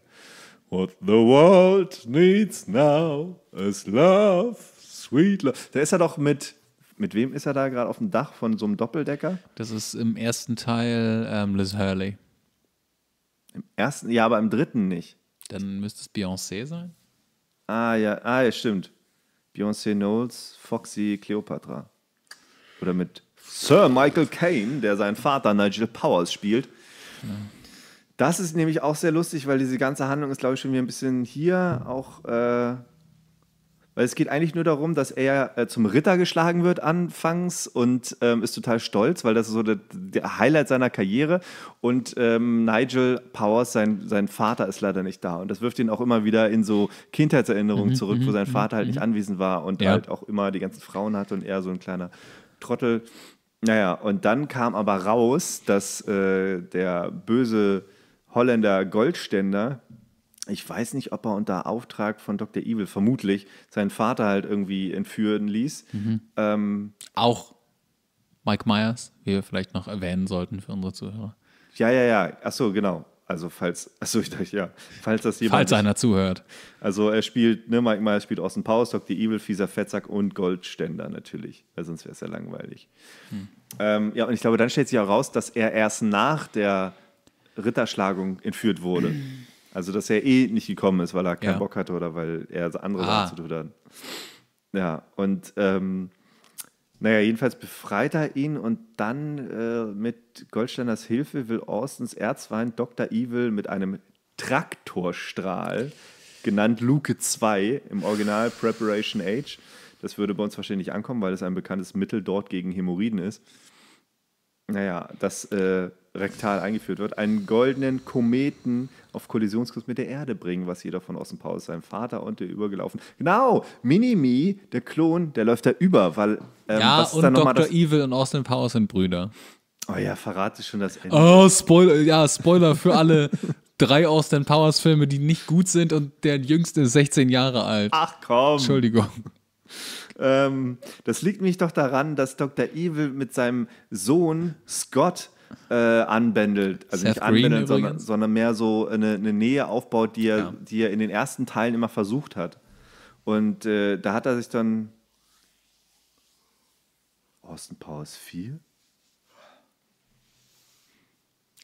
What the world needs now is love, sweet love. Da ist er halt doch mit mit wem ist er da gerade auf dem Dach von so einem Doppeldecker? Das ist im ersten Teil ähm, Liz Hurley. Im ersten, ja, aber im dritten nicht. Dann müsste es Beyoncé sein. Ah ja, ah ja, stimmt. Beyoncé Knowles, Foxy Cleopatra. Oder mit Sir Michael Caine, der seinen Vater Nigel Powers spielt. Ja. Das ist nämlich auch sehr lustig, weil diese ganze Handlung ist, glaube ich, schon wieder ein bisschen hier auch. Äh, weil es geht eigentlich nur darum, dass er äh, zum Ritter geschlagen wird anfangs und ähm, ist total stolz, weil das ist so der, der Highlight seiner Karriere. Und ähm, Nigel Powers, sein, sein Vater, ist leider nicht da. Und das wirft ihn auch immer wieder in so Kindheitserinnerungen mhm, zurück, wo mhm, sein Vater halt mhm, nicht mhm. anwesend war und ja. halt auch immer die ganzen Frauen hatte und er so ein kleiner Trottel. Naja, und dann kam aber raus, dass äh, der böse Holländer Goldständer ich weiß nicht, ob er unter Auftrag von Dr. Evil vermutlich seinen Vater halt irgendwie entführen ließ. Mhm. Ähm, Auch Mike Myers, wie wir vielleicht noch erwähnen sollten für unsere Zuhörer. Ja, ja, ja. Achso, genau. Also falls, achso, ich dachte, ja, falls das jemand. Falls einer zuhört. Also er spielt, ne, Mike Myers spielt Austin Powers, Dr. Evil, Fieser Fettsack und Goldständer natürlich, weil sonst wäre es ja langweilig. Hm. Ähm, ja, und ich glaube, dann stellt sich auch raus, dass er erst nach der Ritterschlagung entführt wurde. Also, dass er eh nicht gekommen ist, weil er keinen ja. Bock hatte oder weil er andere ah. Sachen zu tun hat. Ja, und ähm, naja, jedenfalls befreit er ihn und dann äh, mit Goldsteiners Hilfe will Austins Erzfeind Dr. Evil mit einem Traktorstrahl, genannt Luke 2 im Original Preparation Age, das würde bei uns wahrscheinlich ankommen, weil es ein bekanntes Mittel dort gegen Hämorrhoiden ist, naja, das äh, rektal eingeführt wird, einen goldenen Kometen auf Kollisionskurs mit der Erde bringen, was jeder von Austin Powers, seinem Vater und der übergelaufen. Genau, Mini-Me, der Klon, der läuft da über, weil. Ähm, ja, und dann Dr. Das... Evil und Austin Powers sind Brüder. Oh ja, verrate schon das Ende. Oh, Spoiler, ja, Spoiler für alle drei Austin Powers Filme, die nicht gut sind und der jüngste ist 16 Jahre alt. Ach komm. Entschuldigung. Ähm, das liegt mich doch daran, dass Dr. Evil mit seinem Sohn Scott äh, anbändelt, also Seth nicht anbändelt, sondern, sondern, mehr so eine, eine, Nähe aufbaut, die er, ja. die er in den ersten Teilen immer versucht hat. Und äh, da hat er sich dann Austin Powers 4?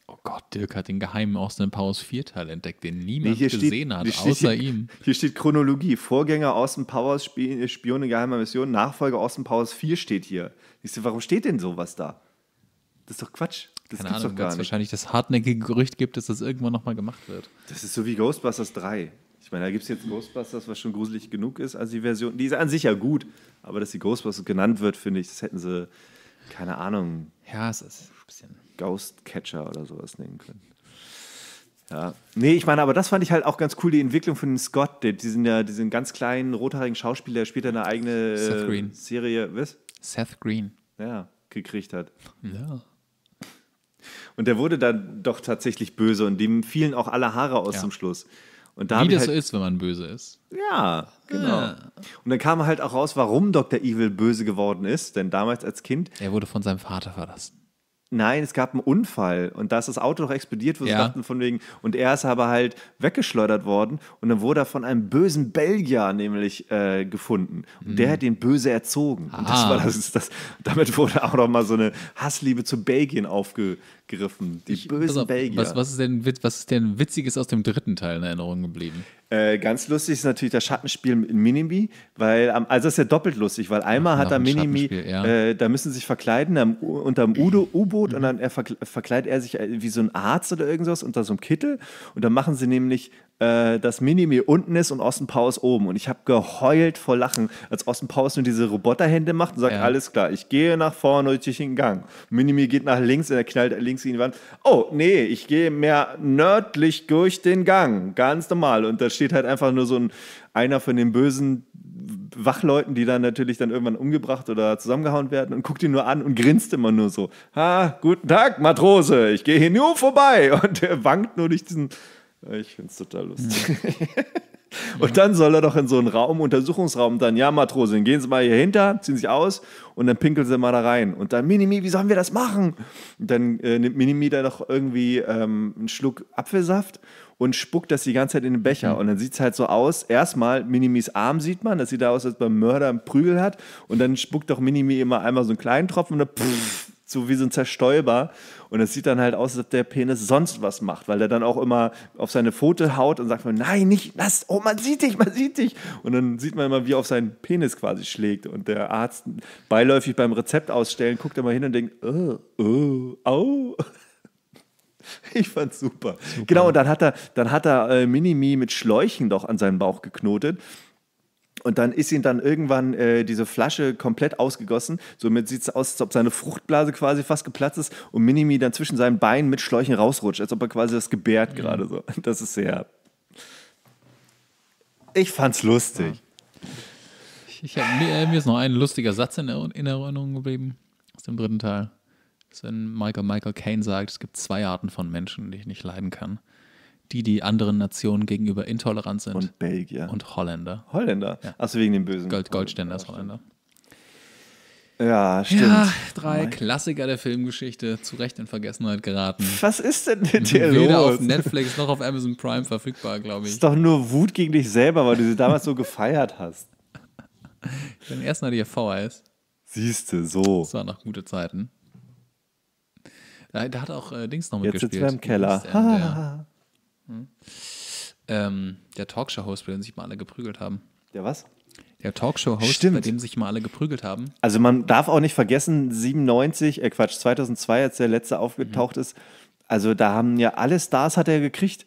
Oh Gott, Dirk hat den geheimen Austin Powers 4-Teil entdeckt, den niemand nee, gesehen steht, hat, außer hier, ihm. Hier steht Chronologie. Vorgänger Austin Powers, äh, Spione geheimer Mission, Nachfolger Austin Powers 4 steht hier. Ich so, warum steht denn sowas da? Das ist doch Quatsch. Das Keine Ahnung, weil es wahrscheinlich das hartnäckige Gerücht gibt, dass das irgendwann nochmal gemacht wird. Das ist so wie Ghostbusters 3. Ich meine, da gibt es jetzt Ghostbusters, was schon gruselig genug ist. Also die Version, die ist an sich ja gut, aber dass die Ghostbusters genannt wird, finde ich, das hätten sie, keine Ahnung. Ja, es ist ein bisschen. Ghost Catcher oder sowas nennen können. Ja. Nee, ich meine, aber das fand ich halt auch ganz cool, die Entwicklung von Scott, die, diesen, ja, diesen ganz kleinen, rothaarigen Schauspieler, der später eine eigene äh, Serie, was? Seth Green. Ja, gekriegt hat. Ja. Und der wurde dann doch tatsächlich böse und dem fielen auch alle Haare aus ja. zum Schluss. Und da Wie das halt, so ist, wenn man böse ist. Ja, genau. Ah. Und dann kam halt auch raus, warum Dr. Evil böse geworden ist, denn damals als Kind. Er wurde von seinem Vater verlassen nein, es gab einen Unfall und da ist das Auto noch explodiert, wo ja. sie dachten von wegen, und er ist aber halt weggeschleudert worden und dann wurde er von einem bösen Belgier nämlich äh, gefunden und mhm. der hat den böse erzogen. Und das ah. war das, das, damit wurde auch noch mal so eine Hassliebe zu Belgien aufge, gegriffen. Die ich, bösen auf, Belgier. Was, was, ist denn, was ist denn Witziges aus dem dritten Teil in Erinnerung geblieben? Äh, ganz lustig ist natürlich das Schattenspiel in Minimi, weil also das ist ja doppelt lustig, weil einmal Ach, hat er Minimi, ja. äh, da müssen sie sich verkleiden am, unterm mhm. U-Boot mhm. und dann er verkleidet er sich äh, wie so ein Arzt oder irgendwas unter so einem Kittel und dann machen sie nämlich äh, dass Minimi unten ist und Austin Powers oben. Und ich habe geheult vor Lachen, als Austin Powers nur diese Roboterhände macht und sagt, ja. alles klar, ich gehe nach vorne durch den Gang. Minimi geht nach links und er knallt links in die Wand. Oh, nee, ich gehe mehr nördlich durch den Gang. Ganz normal. Und da steht halt einfach nur so ein, einer von den bösen Wachleuten, die dann natürlich dann irgendwann umgebracht oder zusammengehauen werden und guckt ihn nur an und grinst immer nur so. Ha, guten Tag, Matrose, ich gehe hier nur vorbei. Und er wankt nur durch diesen äh, ich finde es total lustig. Und dann soll er doch in so einen Raum, Untersuchungsraum, dann, ja, Matrosin, gehen Sie mal hier hinter, ziehen sich aus und dann pinkeln Sie mal da rein. Und dann, Minimi, wie sollen wir das machen? Und dann äh, nimmt Minimi da noch irgendwie ähm, einen Schluck Apfelsaft und spuckt das die ganze Zeit in den Becher. Mhm. Und dann sieht es halt so aus: erstmal, Minimis Arm sieht man, das sieht da aus, als beim Mörder einen Prügel hat. Und dann spuckt doch Minimi immer einmal so einen kleinen Tropfen und dann pff, so wie so ein Zerstäuber. Und es sieht dann halt aus, als ob der Penis sonst was macht, weil er dann auch immer auf seine Pfote haut und sagt, nein, nicht, lass, oh, man sieht dich, man sieht dich. Und dann sieht man immer, wie er auf seinen Penis quasi schlägt. Und der Arzt beiläufig beim Rezept ausstellen, guckt immer hin und denkt, oh, oh, au. Oh. Ich fand's super. super. Genau, und dann hat er, dann hat er äh, Minimi mit Schläuchen doch an seinen Bauch geknotet. Und dann ist ihm dann irgendwann äh, diese Flasche komplett ausgegossen. Somit sieht es aus, als ob seine Fruchtblase quasi fast geplatzt ist und Minimi dann zwischen seinen Beinen mit Schläuchen rausrutscht, als ob er quasi das gebärt mhm. gerade so. Das ist sehr. Ich fand's lustig. Ja. Ich, hab, mir, mir, ist noch ein lustiger Satz in, in Erinnerung geblieben aus dem dritten Teil. Das ist, wenn Michael Michael Caine sagt, es gibt zwei Arten von Menschen, die ich nicht leiden kann die, die anderen Nationen gegenüber intolerant sind. Und Belgier. Und Holländer. Holländer? Ja. Achso, wegen dem bösen. Gold, Goldständer ist Holländer. Ja, stimmt. Ja, drei oh Klassiker der Filmgeschichte, zu Recht in Vergessenheit geraten. Was ist denn mit dir Weder auf Netflix noch auf Amazon Prime verfügbar, glaube ich. Ist doch nur Wut gegen dich selber, weil du sie damals so gefeiert hast. Ich bin hatte ich ja VHS. Siehste, so. Das war noch gute Zeiten. Da, da hat auch äh, Dings noch mitgespielt. Jetzt sitzen wir im Keller. Ha, ha, ha. Hm. Ähm, der Talkshow-Host, bei dem sich mal alle geprügelt haben. Der was? Der Talkshow-Host, bei dem sich mal alle geprügelt haben. Also man darf auch nicht vergessen, 97, äh Quatsch, 2002, als der letzte aufgetaucht mhm. ist, also da haben ja alle Stars hat er gekriegt.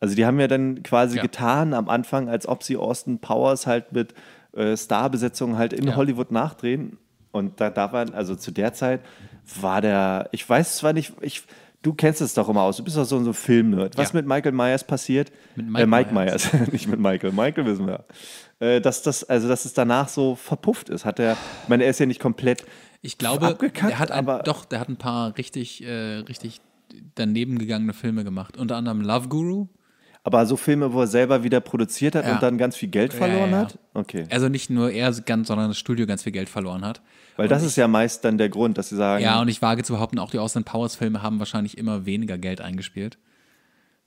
Also die haben ja dann quasi ja. getan am Anfang, als ob sie Austin Powers halt mit äh, Starbesetzung halt in ja. Hollywood nachdrehen. Und da, da waren, also zu der Zeit war der, ich weiß zwar nicht, ich du kennst es doch immer aus, du bist doch so ein so Film-Nerd. Was ja. mit Michael Myers passiert? Mit Mike, äh, Mike Myers, Myers. nicht mit Michael. Michael wissen wir. Äh, dass, das, also, dass es danach so verpufft ist. Hat er, ich meine, er ist ja nicht komplett ich glaube, abgekackt, der hat ein, aber doch, der hat ein paar richtig, äh, richtig daneben gegangene Filme gemacht. Unter anderem Love Guru, aber so Filme, wo er selber wieder produziert hat ja. und dann ganz viel Geld verloren ja, ja, hat? Okay. Also nicht nur er ganz, sondern das Studio ganz viel Geld verloren hat. Weil und das ist ja meist dann der Grund, dass sie sagen. Ja, und ich wage zu behaupten, auch die Austin Powers Filme haben wahrscheinlich immer weniger Geld eingespielt.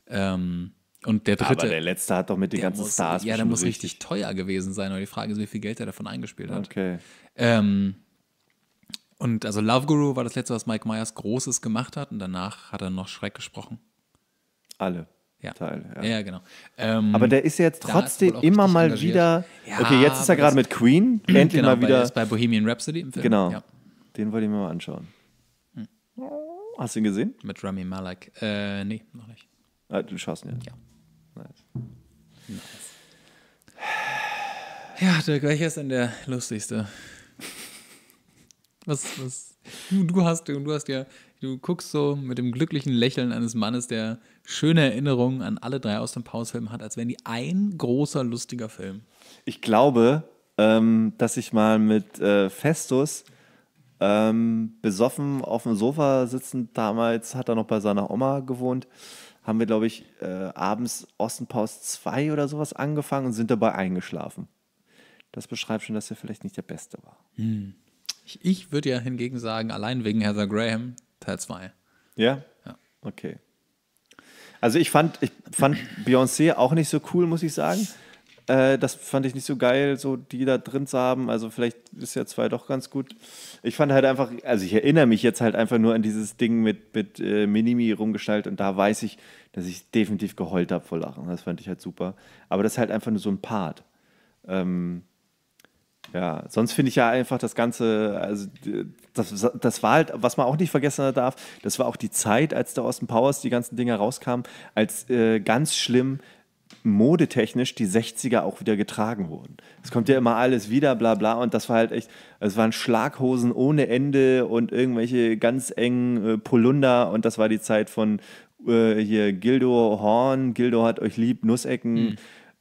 Ähm, und der dritte. Aber der letzte hat doch mit den ganzen muss, Stars. Ja, der muss richtig, richtig teuer gewesen sein. Aber die Frage ist, wie viel Geld er davon eingespielt hat. Okay. Ähm, und also Love Guru war das letzte, was Mike Myers Großes gemacht hat. Und danach hat er noch Schreck gesprochen. Alle ja. Teil. Ja, ja genau. Ähm, aber der ist jetzt trotzdem immer mal engagiert. wieder. Ja, okay, jetzt ist er gerade mit Queen. Endlich genau, mal wieder. ist bei Bohemian Rhapsody im Film. Genau. Ja. Den wollte ich mir mal anschauen. Hm. Hast du ihn gesehen? Mit Rami Malek. Äh, nee, noch nicht. Ah, du schaust ihn ja. Ja. Nice. nice. Ja, Dirk, welcher ist denn der lustigste? was, was? du hast, du hast ja Du guckst so mit dem glücklichen Lächeln eines Mannes, der schöne Erinnerungen an alle drei aus dem Pausfilm hat, als wären die ein großer, lustiger Film. Ich glaube, ähm, dass ich mal mit äh, Festus ähm, besoffen auf dem Sofa sitzend, damals hat er noch bei seiner Oma gewohnt, haben wir, glaube ich, äh, abends Ostenpaus 2 oder sowas angefangen und sind dabei eingeschlafen. Das beschreibt schon, dass er vielleicht nicht der Beste war. Hm. Ich, ich würde ja hingegen sagen, allein wegen Heather Graham, Teil 2. Ja? Ja. Okay. Also ich fand, ich fand Beyoncé auch nicht so cool, muss ich sagen. Äh, das fand ich nicht so geil, so die da drin zu haben. Also vielleicht ist ja zwei doch ganz gut. Ich fand halt einfach, also ich erinnere mich jetzt halt einfach nur an dieses Ding mit, mit äh, Minimi rumgestaltet und da weiß ich, dass ich definitiv geheult habe vor Lachen. Das fand ich halt super. Aber das ist halt einfach nur so ein Part. Ähm, ja, sonst finde ich ja einfach das Ganze, also das, das war halt, was man auch nicht vergessen darf, das war auch die Zeit, als der Austin Powers die ganzen Dinge rauskam, als äh, ganz schlimm modetechnisch die 60er auch wieder getragen wurden. Es kommt ja immer alles wieder, bla bla. Und das war halt echt, es waren Schlaghosen ohne Ende und irgendwelche ganz engen äh, Polunder. Und das war die Zeit von äh, hier Gildo Horn, Gildo hat euch lieb, Nussecken. Mhm.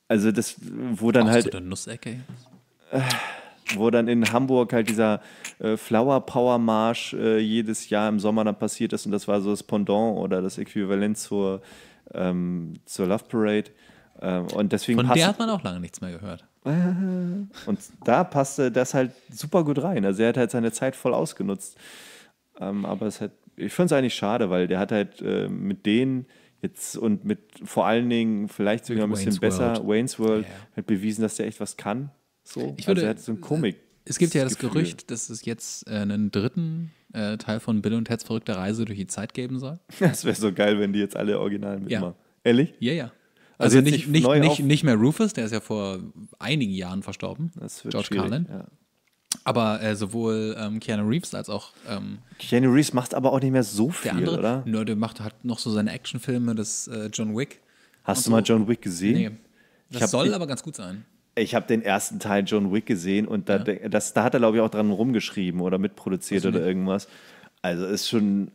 Also das, wo dann Auch halt. Du eine Nussecke? Äh, wo dann in Hamburg halt dieser äh, Flower Power Marsch äh, jedes Jahr im Sommer dann passiert ist und das war so das Pendant oder das Äquivalent zur, ähm, zur Love Parade. Ähm, und deswegen Von der hat man auch lange nichts mehr gehört. Äh, und da passte das halt super gut rein. Also er hat halt seine Zeit voll ausgenutzt. Ähm, aber es hat, ich finde es eigentlich schade, weil der hat halt äh, mit denen jetzt und mit vor allen Dingen vielleicht sogar mit ein bisschen Wayne's besser World. Wayne's World yeah. halt bewiesen, dass der echt was kann. So, ich also würde, also er hat so ein Komik. Es gibt ja das Gefühl. Gerücht, dass es jetzt äh, einen dritten äh, Teil von Bill und Ted's verrückter Reise durch die Zeit geben soll. Das wäre so geil, wenn die jetzt alle Originalen mitmachen. Ja. Ehrlich? Ja, ja. Also, also nicht, nicht, nicht, nicht, mehr Rufus, der ist ja vor einigen Jahren verstorben. Das wird George Carlin. Ja. Aber äh, sowohl ähm, Keanu Reeves als auch. Ähm, Keanu Reeves macht aber auch nicht mehr so viel, der andere, oder? Nur, der macht halt noch so seine Actionfilme, das äh, John Wick. Hast du so. mal John Wick gesehen? Nee. Das hab, soll aber ganz gut sein ich habe den ersten Teil John Wick gesehen und da, ja. das, da hat er, glaube ich, auch dran rumgeschrieben oder mitproduziert oder irgendwas. Also ist schon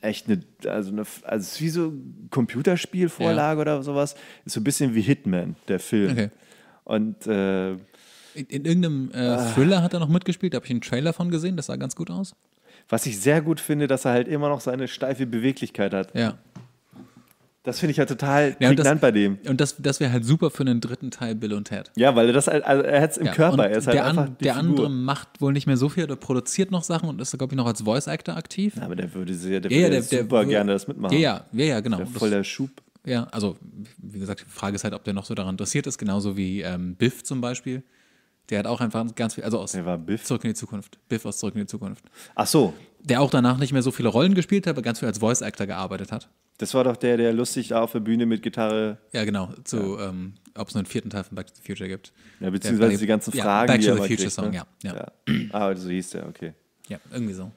echt eine, also eine, also ist wie so Computerspielvorlage ja. oder sowas. Ist so ein bisschen wie Hitman, der Film. Okay. Und äh, in, in, irgendeinem äh, ah. Thriller hat er noch mitgespielt, da habe ich einen Trailer von gesehen, das sah ganz gut aus. Was ich sehr gut finde, dass er halt immer noch seine steife Beweglichkeit hat. Ja. Das finde ich halt total ja, das, bei dem. Und das, das wäre halt super für einen dritten Teil Bill und Ted. Ja, weil er das halt, also er hat es im ja, Körper. Er ist halt der einfach an, der andere macht wohl nicht mehr so viel oder produziert noch Sachen und ist, glaube ich, noch als Voice Actor aktiv. Ja, aber der würde sehr, der, ja, würde der, der super der, gerne das mitmachen. Ja, ja, ja, genau. Der voll der Schub. Ja, also wie gesagt, die Frage ist halt, ob der noch so daran interessiert ist, genauso wie ähm, Biff zum Beispiel. Der hat auch einfach ganz viel, also aus der war Biff? Zurück in die Zukunft. Biff aus Zurück in die Zukunft. Ach so. Der auch danach nicht mehr so viele Rollen gespielt hat, aber ganz viel als Voice Actor gearbeitet hat. Das war doch der, der lustig da auf der Bühne mit Gitarre. Ja, genau. Zu, ja. ähm, ob es nur einen vierten Teil von Back to the Future gibt. Ja, beziehungsweise der, die ganzen Fragen. Ja, Back to the Future kriegt, Song, ne? ja, ja. ja. Ah, so hieß der, okay. Ja, irgendwie so.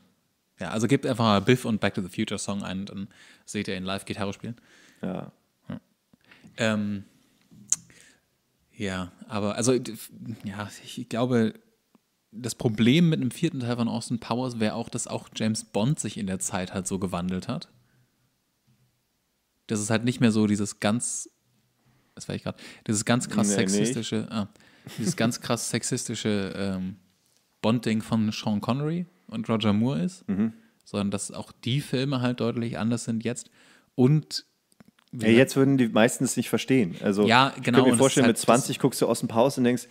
Ja, also gebt einfach mal Biff und Back to the Future Song ein, dann seht ihr ihn live Gitarre spielen. Ja. Ähm, ja, aber also, ja, ich glaube, das Problem mit einem vierten Teil von Austin Powers wäre auch, dass auch James Bond sich in der Zeit halt so gewandelt hat das ist halt nicht mehr so dieses ganz, das war ich gerade, dieses ganz krass nee, sexistische, ah, dieses ganz krass sexistische ähm, Bonding von Sean Connery und Roger Moore ist, mhm. sondern dass auch die Filme halt deutlich anders sind jetzt und ja, jetzt würden die meistens nicht verstehen. Also ja, genau, ich kann mir vorstellen, halt mit 20 guckst du aus dem Haus und denkst,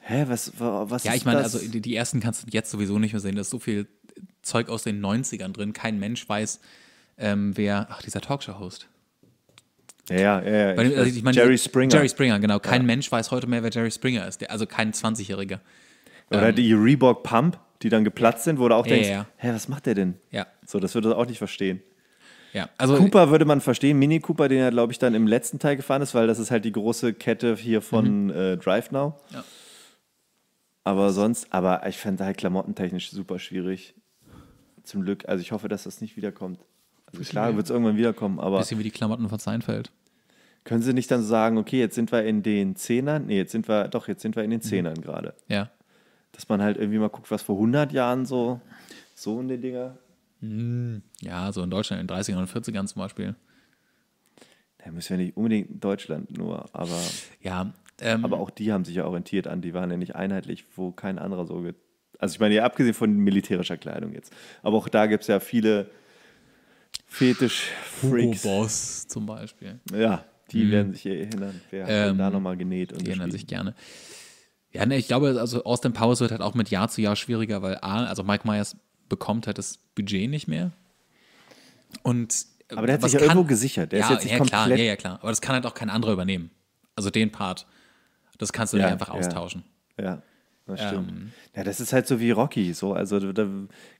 hä, was, was ja, ist das? Ja, ich meine, also die, die, ersten kannst du jetzt sowieso nicht mehr sehen. Da ist so viel Zeug aus den 90ern drin. Kein Mensch weiß, ähm, wer, ach, dieser Talkshow-Host. Ja, ja, ja. Dem, also ich meine, Jerry Springer. Jerry Springer, genau. Kein ja. Mensch weiß heute mehr, wer Jerry Springer ist. Der, also kein 20-Jähriger. Oder ähm, die Reebok Pump, die dann geplatzt sind, wo du auch ja, denkst, ja, hä, was macht der denn? Ja. So, das würde er auch nicht verstehen. Ja, also Cooper würde man verstehen, Mini Cooper, den er, glaube ich, dann im letzten Teil gefahren ist, weil das ist halt die große Kette hier von mhm. äh, Drive Now. Ja. Aber sonst, aber ich fände halt klamottentechnisch super schwierig. Zum Glück. Also ich hoffe, dass das nicht wiederkommt. Klar wird es irgendwann wiederkommen, aber. Bisschen wie die Klamotten von Seinfeld. Können Sie nicht dann sagen, okay, jetzt sind wir in den Zehnern? Nee, jetzt sind wir, doch, jetzt sind wir in den mhm. Zehnern mhm. gerade. Ja. Dass man halt irgendwie mal guckt, was vor 100 Jahren so, so in den Dinger. Mhm. Ja, so in Deutschland in den 30ern und 40ern zum Beispiel. Da müssen wir nicht unbedingt in Deutschland nur, aber. Ja. Ähm, aber auch die haben sich ja orientiert an, die waren ja nicht einheitlich, wo kein anderer so. Also ich meine, ja, abgesehen von militärischer Kleidung jetzt. Aber auch da gibt es ja viele Fetisch-Freaks. Hugo Boss zum Beispiel. Ja, die mhm. werden sich eh erinnern. Wer hat ähm, da nochmal genäht? Und die erinnern sich gerne. Ja, ne, ich glaube, also Austin Powers wird halt auch mit Jahr zu Jahr schwieriger, weil A, also Mike Myers bekommt halt das Budget nicht mehr. Und äh, aber der hat sich ja kann, irgendwo gesichert. Der ja, ist jetzt nicht ja, komplett klar, ja, ja, klar. Aber das kann halt auch kein anderer übernehmen. Also den Part. Das kannst du ja, nicht einfach austauschen. Ja das ähm. stimmt. Ähm, ja, das ist halt so wie Rocky, so. Also da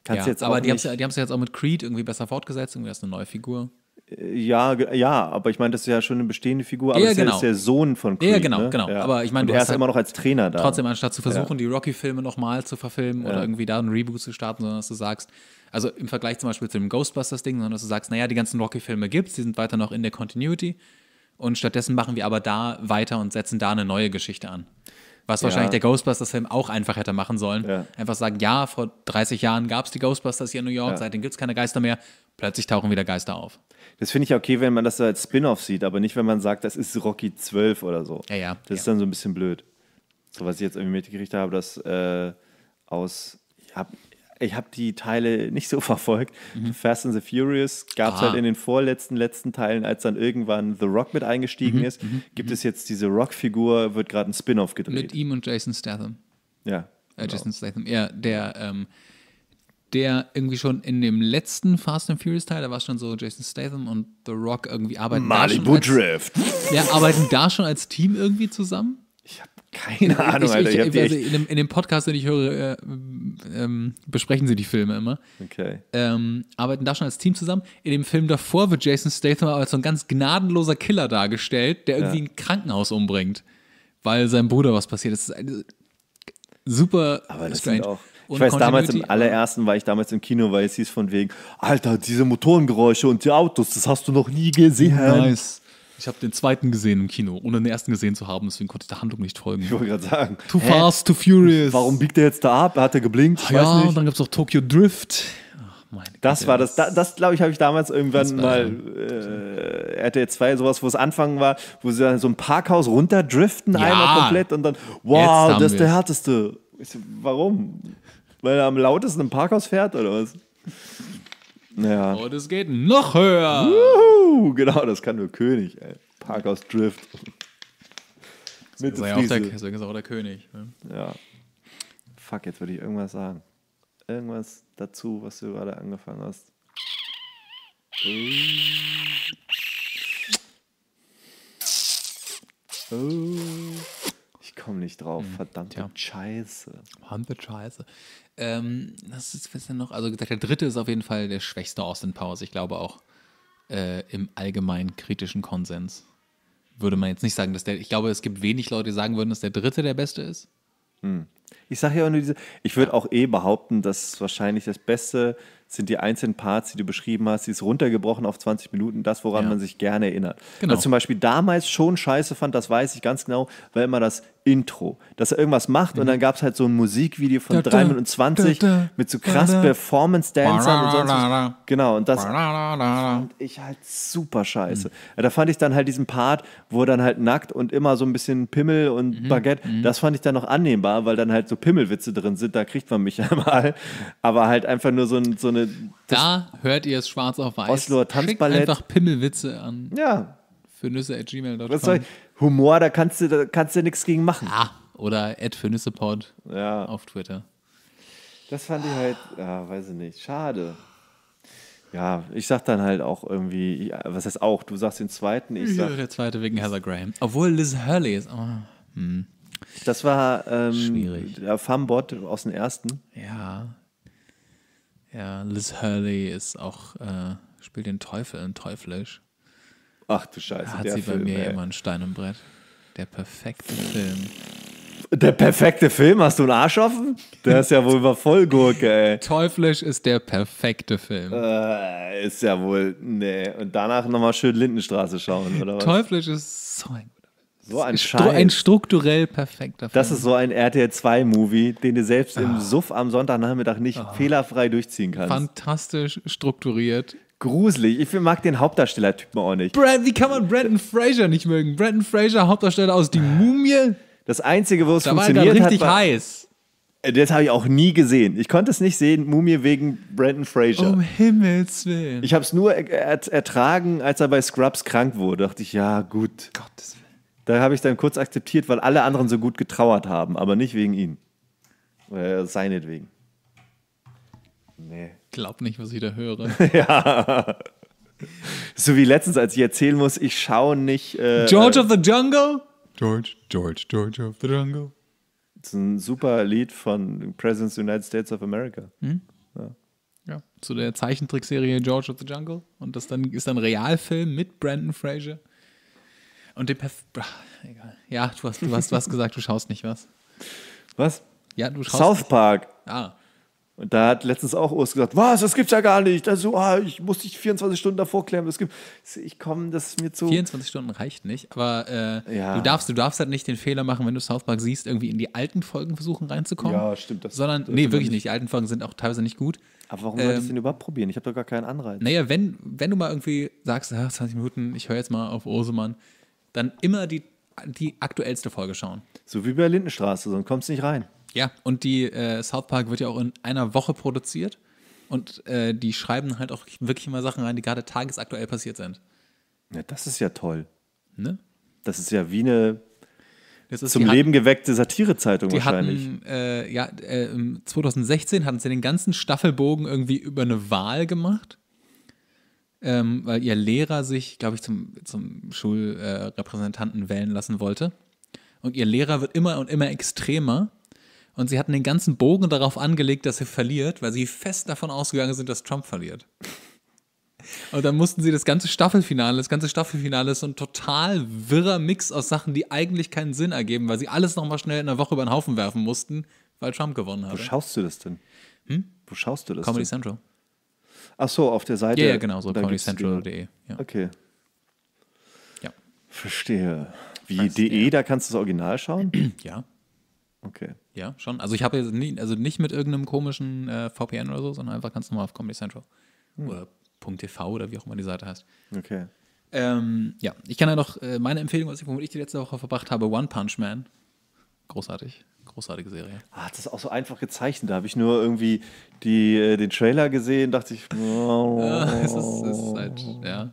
kannst ja, jetzt auch Aber die haben es ja jetzt auch mit Creed irgendwie besser fortgesetzt, irgendwie ist eine neue Figur. Äh, ja, ja, aber ich meine, das ist ja schon eine bestehende Figur, aber ja, genau. ist ja der Sohn von Creed. Ja, genau, ne? genau. Ja. Aber ich meine, er ist halt immer noch als Trainer da. Trotzdem, anstatt zu versuchen, ja. die Rocky-Filme nochmal zu verfilmen oder irgendwie da einen Reboot zu starten, sondern dass du sagst, also im Vergleich zum Beispiel zu dem Ghostbusters-Ding, sondern dass du sagst, naja, die ganzen Rocky-Filme gibt es, die sind weiter noch in der Continuity. Und stattdessen machen wir aber da weiter und setzen da eine neue Geschichte an. Was ja. wahrscheinlich der Ghostbusters-Film auch einfach hätte machen sollen. Ja. Einfach sagen, ja, vor 30 Jahren gab es die Ghostbusters hier in New York, ja. seitdem gibt es keine Geister mehr. Plötzlich tauchen wieder Geister auf. Das finde ich ja okay, wenn man das als Spin-off sieht, aber nicht, wenn man sagt, das ist Rocky 12 oder so. Ja, ja. Das ist dann so ein bisschen blöd. So, was ich jetzt irgendwie mitgekriegt habe, dass äh, aus, ich habe ich habe die Teile nicht so verfolgt. Mhm. Fast and the Furious gab es halt ah. in den vorletzten, letzten Teilen, als dann irgendwann The Rock mit eingestiegen mhm. ist, mhm. gibt mhm. es jetzt diese Rock-Figur, wird gerade ein Spin-off gedreht. Mit ihm und Jason Statham. Ja. Äh, genau. Jason Statham, ja, der, ähm, der irgendwie schon in dem letzten Fast and Furious Teil, da war es schon so Jason Statham und The Rock irgendwie arbeiten. Malibu da schon als, ja, arbeiten da schon als Team irgendwie zusammen. Ich habe keine Ahnung, ich, Alter. Ich, ich, also in, dem, in, dem, Podcast, den ich höre, äh, ähm, besprechen sie die Filme immer. Okay. Ähm, arbeiten da schon als Team zusammen. In dem Film davor wird Jason Statham als so ein ganz gnadenloser Killer dargestellt, der irgendwie ja. ein Krankenhaus umbringt, weil seinem Bruder was passiert Das ist ein, super. Aber das strange. auch. Ich weiß, damals im allerersten war ich damals im Kino, weil es hieß von wegen, Alter, diese Motorengeräusche und die Autos, das hast du noch nie gesehen. Nice. Ich habe den zweiten gesehen im Kino, ohne den ersten gesehen zu haben, deswegen konnte ich der Handlung nicht folgen. Ich wollte gerade sagen. Too Hä? fast, too furious. Warum biegt der jetzt da ab? Hat er geblinkt? Ich ja, und dann gab es noch Tokyo Drift. Ach, das Gott, war das, das, das glaube ich, habe ich damals irgendwann mal äh, RTL 2, sowas, wo es Anfang war, wo sie dann so ein Parkhaus runterdriften, ja. einmal komplett und dann, wow, das ist der härteste. Ich, warum? Weil er am lautesten im Parkhaus fährt oder was? Ja. Und es geht noch höher. Juhu, genau, das kann nur König, ey. Parkhaus Drift. Mit deswegen, ist der, ist er auch der König. Ne? Ja. Fuck, jetzt würde ich irgendwas sagen. Irgendwas dazu, was du gerade angefangen hast. Oh. oh. Ich komme nicht drauf. Hm, Verdammte ja. Scheiße. Verdammte Scheiße. Ähm, das ist was denn noch. Also gesagt, der dritte ist auf jeden Fall der schwächste Austin Powers. Ich glaube auch äh, im allgemeinen kritischen Konsens würde man jetzt nicht sagen, dass der. Ich glaube, es gibt wenig Leute, die sagen würden, dass der dritte der beste ist. Hm. Ich sage ja auch nur diese. Ich würde auch eh behaupten, dass wahrscheinlich das Beste sind die einzelnen Parts, die du beschrieben hast, die ist runtergebrochen auf 20 Minuten, das, woran ja. man sich gerne erinnert. Genau. Was also zum Beispiel damals schon scheiße fand, das weiß ich ganz genau, weil immer das Intro, dass er irgendwas macht mhm. und dann gab es halt so ein Musikvideo von 3 Minuten 20 mit so krass Performance-Dancern und sonst was. Genau, und das fand ich halt super scheiße. Mhm. da fand ich dann halt diesen Part, wo er dann halt nackt und immer so ein bisschen Pimmel und mhm. Baguette, mhm. das fand ich dann noch annehmbar, weil dann halt so Pimmelwitze drin sind, da kriegt man mich einmal. Aber halt einfach nur so, ein, so eine. Da hört ihr es schwarz auf weiß. Osloer Tanzballett. Schickt einfach Pimmelwitze an. Ja. Für Nüsse at gmail.com. Humor, da kannst du, da kannst du nichts gegen machen. Ah, oder at für Nüsse Pod ja. auf Twitter. Das fand ich halt, ja, weiß ich nicht, schade. Ja, ich sag dann halt auch irgendwie, was heißt auch, du sagst den zweiten, ich sag. Ja, der zweite wegen Heather Graham. Obwohl Liz Hurley ist. Oh. Hm. Das war ähm, Schwierig. der Farmbot aus dem ersten. Ja. Ja, Liz Hurley ist auch, äh, spielt den Teufel in Teuflisch. Ach du Scheiße. Da hat sie Film, bei mir ey. immer ein Stein im Brett. Der perfekte Film. Der perfekte Film? Hast du einen Arsch offen? Der ist ja wohl über Vollgurke, ey. Teuflisch ist der perfekte Film. Äh, ist ja wohl, nee. Und danach nochmal schön Lindenstraße schauen, oder was? Teuflisch ist so ein so ein Scheiß. Ein strukturell perfekter Film. Das ist so ein RTL 2-Movie, den du selbst im ah. Suff am Sonntagnachmittag nicht ah. fehlerfrei durchziehen kannst. Fantastisch strukturiert. Gruselig. Ich mag den Hauptdarstellertypen auch nicht. Brad, wie kann man Brandon Fraser nicht mögen? Brandon Fraser, Hauptdarsteller aus Die ah. Mumie. Das Einzige, wo es da funktioniert hat. war richtig hat, war, heiß. Äh, das habe ich auch nie gesehen. Ich konnte es nicht sehen, Mumie wegen Brandon Fraser. Um Himmels Willen. Ich habe es nur ertragen, als er bei Scrubs krank wurde. Da dachte ich, ja, gut. Gottes Willen. Da habe ich dann kurz akzeptiert, weil alle anderen so gut getrauert haben, aber nicht wegen ihm. Äh, seinetwegen. Nee. Glaub nicht, was ich da höre. ja. So wie letztens, als ich erzählen muss, ich schaue nicht. Äh, George äh, of the Jungle? George, George, George of the Jungle. Das ist ein super Lied von Presidents United States of America. Hm? Ja. ja. zu der Zeichentrickserie George of the Jungle. Und das dann ist dann Realfilm mit Brandon Fraser. Und den Perf Bra, egal. Ja, du hast, du hast was gesagt, du schaust nicht was. Was? Ja, du schaust. South nicht. Park. Ah. Und da hat letztens auch Urs gesagt, was, das gibt's ja gar nicht. Also, ah, ich muss dich 24 Stunden davor klären, was gibt. Ich komme, das ist mir zu. 24 Stunden reicht nicht, aber äh, ja. du, darfst, du darfst halt nicht den Fehler machen, wenn du South Park siehst, irgendwie in die alten Folgen versuchen reinzukommen. Ja, stimmt. Das sondern, das nee, wirklich nicht. Die alten Folgen sind auch teilweise nicht gut. Aber warum ähm, du ich denn überhaupt probieren? Ich habe doch gar keinen Anreiz. Naja, wenn, wenn du mal irgendwie sagst, ah, 20 Minuten, ich höre jetzt mal auf Ursemann, dann immer die, die aktuellste Folge schauen. So wie bei Lindenstraße, sonst kommst du nicht rein. Ja, und die äh, South Park wird ja auch in einer Woche produziert. Und äh, die schreiben halt auch wirklich immer Sachen rein, die gerade tagesaktuell passiert sind. Ja, das ist ja toll. Ne? Das ist ja wie eine zum Leben hatten, geweckte Satirezeitung wahrscheinlich. Hatten, äh, ja, äh, 2016 hatten sie den ganzen Staffelbogen irgendwie über eine Wahl gemacht ähm, weil ihr Lehrer sich, glaube ich, zum, zum Schulrepräsentanten äh, wählen lassen wollte. Und ihr Lehrer wird immer und immer extremer. Und sie hatten den ganzen Bogen darauf angelegt, dass er verliert, weil sie fest davon ausgegangen sind, dass Trump verliert. Und dann mussten sie das ganze Staffelfinale, das ganze Staffelfinale ist so ein total wirrer Mix aus Sachen, die eigentlich keinen Sinn ergeben, weil sie alles nochmal schnell in einer Woche über den Haufen werfen mussten, weil Trump gewonnen hat. Wo schaust du das denn? Hm? Wo schaust du das? Comedy denn? Central. Ach so, auf der Seite. Ja, ja genau, so comedycentral.de. Ja. Okay. Ja. Verstehe. Wie Weiß, e, DE, ja. da kannst du das Original schauen? Ja. Okay. Ja, schon. Also ich habe jetzt nie, also nicht mit irgendeinem komischen äh, VPN oder so, sondern einfach ganz normal auf Comedy Central. Hm. Oder .tv oder wie auch immer die Seite heißt. Okay. Ähm, ja, ich kann ja noch äh, meine Empfehlung, was ich, womit ich die letzte Woche verbracht habe, One Punch Man. Großartig. Großartige Serie. Ah, das ist auch so einfach gezeichnet. Da habe ich nur irgendwie die, äh, den Trailer gesehen, dachte ich. Oh. Ja, es ist, es ist halt, ja.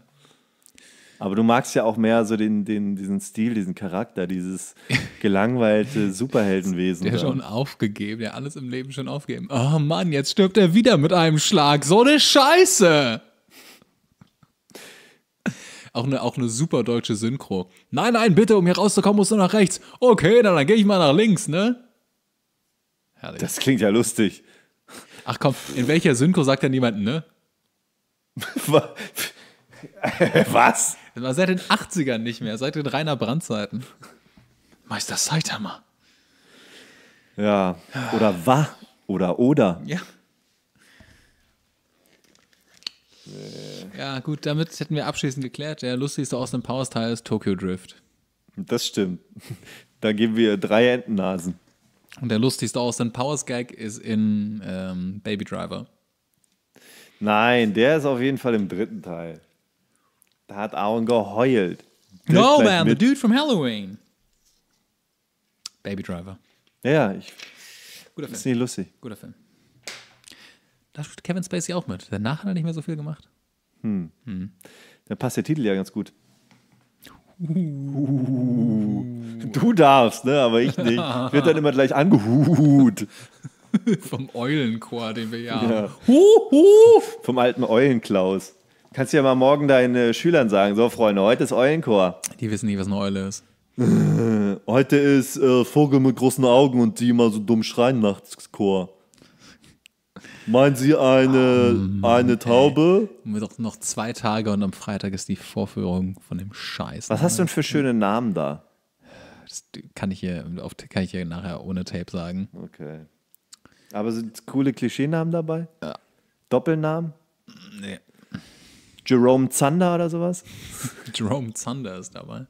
Aber du magst ja auch mehr so den, den, diesen Stil, diesen Charakter, dieses gelangweilte Superheldenwesen. Der dann. schon aufgegeben, der alles im Leben schon aufgegeben. Oh Mann, jetzt stirbt er wieder mit einem Schlag. So eine Scheiße! Auch eine, auch eine super deutsche Synchro. Nein, nein, bitte, um hier rauszukommen, musst du nach rechts. Okay, dann, dann gehe ich mal nach links, ne? Herrlich. Das klingt ja lustig. Ach komm, in welcher Synchro sagt denn jemand, ne? Was? Das war seit den 80ern nicht mehr, seit den Rainer Brandzeiten. Meister Saitama. Ja, oder wa, oder oder. Ja. Äh. Ja, gut, damit hätten wir abschließend geklärt. Der lustigste aus dem Power-Style ist Tokyo Drift. Das stimmt. Da geben wir drei Entennasen. Und der lustigste Austin Powers Gag ist in ähm, Baby Driver. Nein, der ist auf jeden Fall im dritten Teil. Da hat Aaron geheult. Der no, man, mit. the dude from Halloween. Baby Driver. Ja, ich. Guter Film. Ist nicht lustig. Guter Film. Da spielt Kevin Spacey auch mit. Danach hat er nicht mehr so viel gemacht. Hm. Hm. Dann passt der Titel ja ganz gut. Uh. Du darfst, ne? Aber ich nicht. Ich werde dann immer gleich angehut. Vom Eulenchor, den wir ja haben. Ja. Vom alten Eulenklaus. Kannst du ja mal morgen deinen äh, Schülern sagen, so Freunde, heute ist Eulenchor. Die wissen nicht, was eine Eule ist. Heute ist äh, Vogel mit großen Augen und die immer so dumm schreien nachts Chor. Meinen Sie eine, um, ähm, eine Taube? Ey, doch noch zwei Tage und am Freitag ist die Vorführung von dem Scheiß. Was hast du denn für schöne Namen da? Das kann ich hier, auf, kann ich hier nachher ohne Tape sagen. Okay. Aber sind coole Klischeenamen dabei? Ja. Doppelnamen? Nee. Jerome Zander oder sowas? Jerome Zander ist dabei.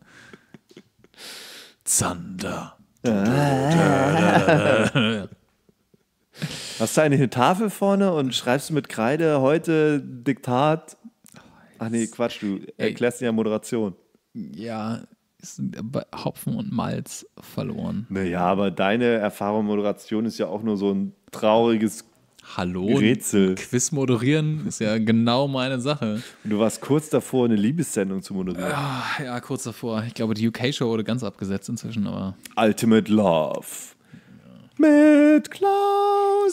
Zander. Ah. Hast du eigentlich eine Tafel vorne und schreibst mit Kreide heute Diktat? Ach nee, Quatsch, du erklärst dir ja Moderation. Ja, ist Hopfen und Malz verloren. Naja, aber deine Erfahrung Moderation ist ja auch nur so ein trauriges Hallo, Rätsel. Quiz moderieren ist ja genau meine Sache. Und du warst kurz davor, eine Liebessendung zu moderieren. Ja, ja kurz davor. Ich glaube, die UK-Show wurde ganz abgesetzt inzwischen, aber. Ultimate Love. Ja. Mit Klaus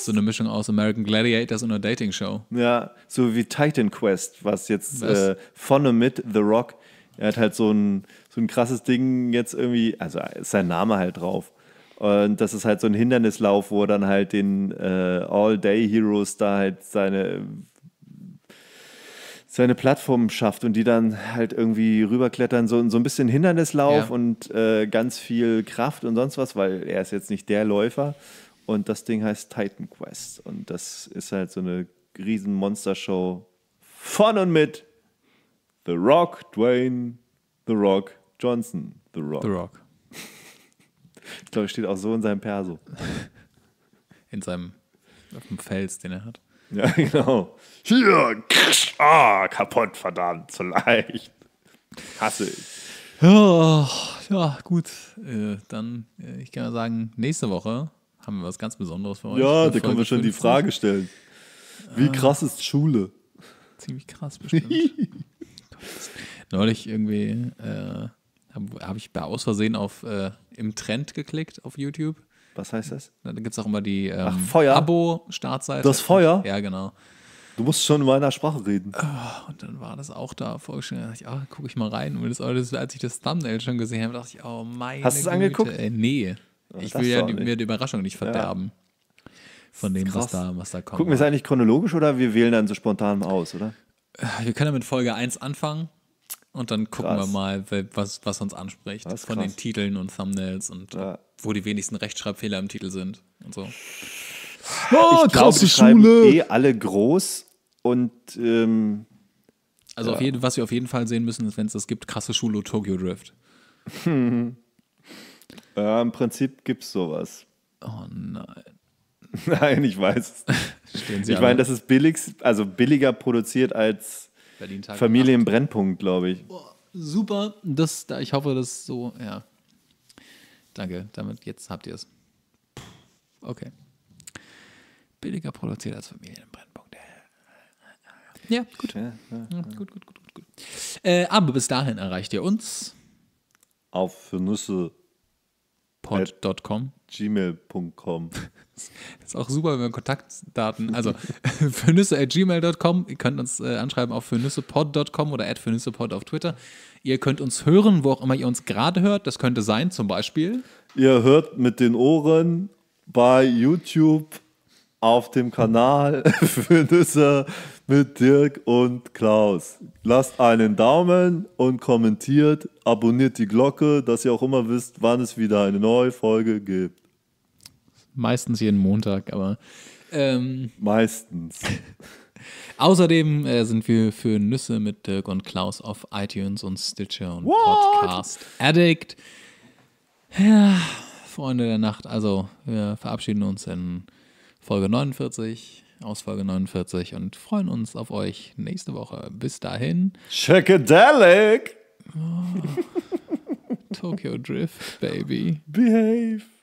ist so eine Mischung aus American Gladiators und einer Dating-Show. Ja, so wie Titan Quest, was jetzt was? Äh, vorne mit The Rock, er hat halt so ein, so ein krasses Ding jetzt irgendwie, also ist sein Name halt drauf. Und das ist halt so ein Hindernislauf, wo er dann halt den äh, All-Day-Heroes da halt seine seine Plattform schafft und die dann halt irgendwie rüberklettern, so, so ein bisschen Hindernislauf ja. und äh, ganz viel Kraft und sonst was, weil er ist jetzt nicht der Läufer. Und das Ding heißt Titan Quest. Und das ist halt so eine riesen Monstershow von und mit The Rock, Dwayne, The Rock, Johnson, The Rock. The Rock. Ich glaube, steht auch so in seinem Perso. In seinem auf dem Fels, den er hat. Ja, genau. Hier, ah, kaputt, verdammt, zu leicht. Hasse ich. Ja, ja gut. Äh, dann, äh, ich kann mal sagen, nächste Woche haben wir was ganz Besonderes für euch. Ja, da können wir schon 50. die Frage stellen. Wie ah, krass ist Schule? Ziemlich krass bestimmt. Neulich irgendwie äh, habe hab ich aus Versehen auf äh, im Trend geklickt auf YouTube. Was heißt das? Da gibt es auch immer die ähm, Abo-Startseite. Das Feuer? Ja, genau. Du musst schon in meiner Sprache reden. Ah, und dann war das auch da vorgestellt. Da dachte ich, ah, gucke ich mal rein. Und das, als ich das Thumbnail schon gesehen habe, dachte ich, oh mein Gott. Hast du es angeguckt? Äh, nee. Ich will ja die, mir die Überraschung nicht verderben. Ja. Von dem, was da, was da kommt. Gucken wir es eigentlich chronologisch oder wir wählen dann so spontan aus, oder? Wir können mit Folge 1 anfangen und dann gucken krass. wir mal, was, was uns anspricht. Von krass. den Titeln und Thumbnails und ja. wo die wenigsten Rechtschreibfehler im Titel sind und so. Oh, ich krasse glaube, Schule! Eh alle groß und. Ähm, also, ja. auf jeden, was wir auf jeden Fall sehen müssen, ist, wenn es das gibt, krasse Schule Tokyo Drift. Ja, im Prinzip gibt es sowas. Oh nein. Nein, ich weiß. ich meine, das ist billig, also billiger produziert als Familienbrennpunkt, glaube ich. Oh, super, das, ich hoffe, das so, ja. Danke, damit jetzt habt ihr es. Okay. Billiger produziert als Familienbrennpunkt. Ja, gut. Ja, ja, ja. Gut, gut, gut, gut, gut. Äh, aber bis dahin erreicht ihr uns. Auf für Nüsse pod.com. Gmail.com. Ist auch super, wenn wir Kontaktdaten, also fürnüsse at gmail.com. Ihr könnt uns äh, anschreiben auf fürnüssepod.com oder at fürnüssepod auf Twitter. Ihr könnt uns hören, wo auch immer ihr uns gerade hört. Das könnte sein, zum Beispiel. Ihr hört mit den Ohren bei YouTube auf dem Kanal für Nüsse mit Dirk und Klaus. Lasst einen Daumen und kommentiert, abonniert die Glocke, dass ihr auch immer wisst, wann es wieder eine neue Folge gibt. Meistens jeden Montag, aber. Ähm, Meistens. Außerdem äh, sind wir für Nüsse mit Dirk und Klaus auf iTunes und Stitcher und What? Podcast Addict. Ja, Freunde der Nacht, also wir verabschieden uns in. Folge 49, aus Folge 49 und freuen uns auf euch nächste Woche. Bis dahin. Checkadelic! Oh, Tokyo Drift, baby. Behave.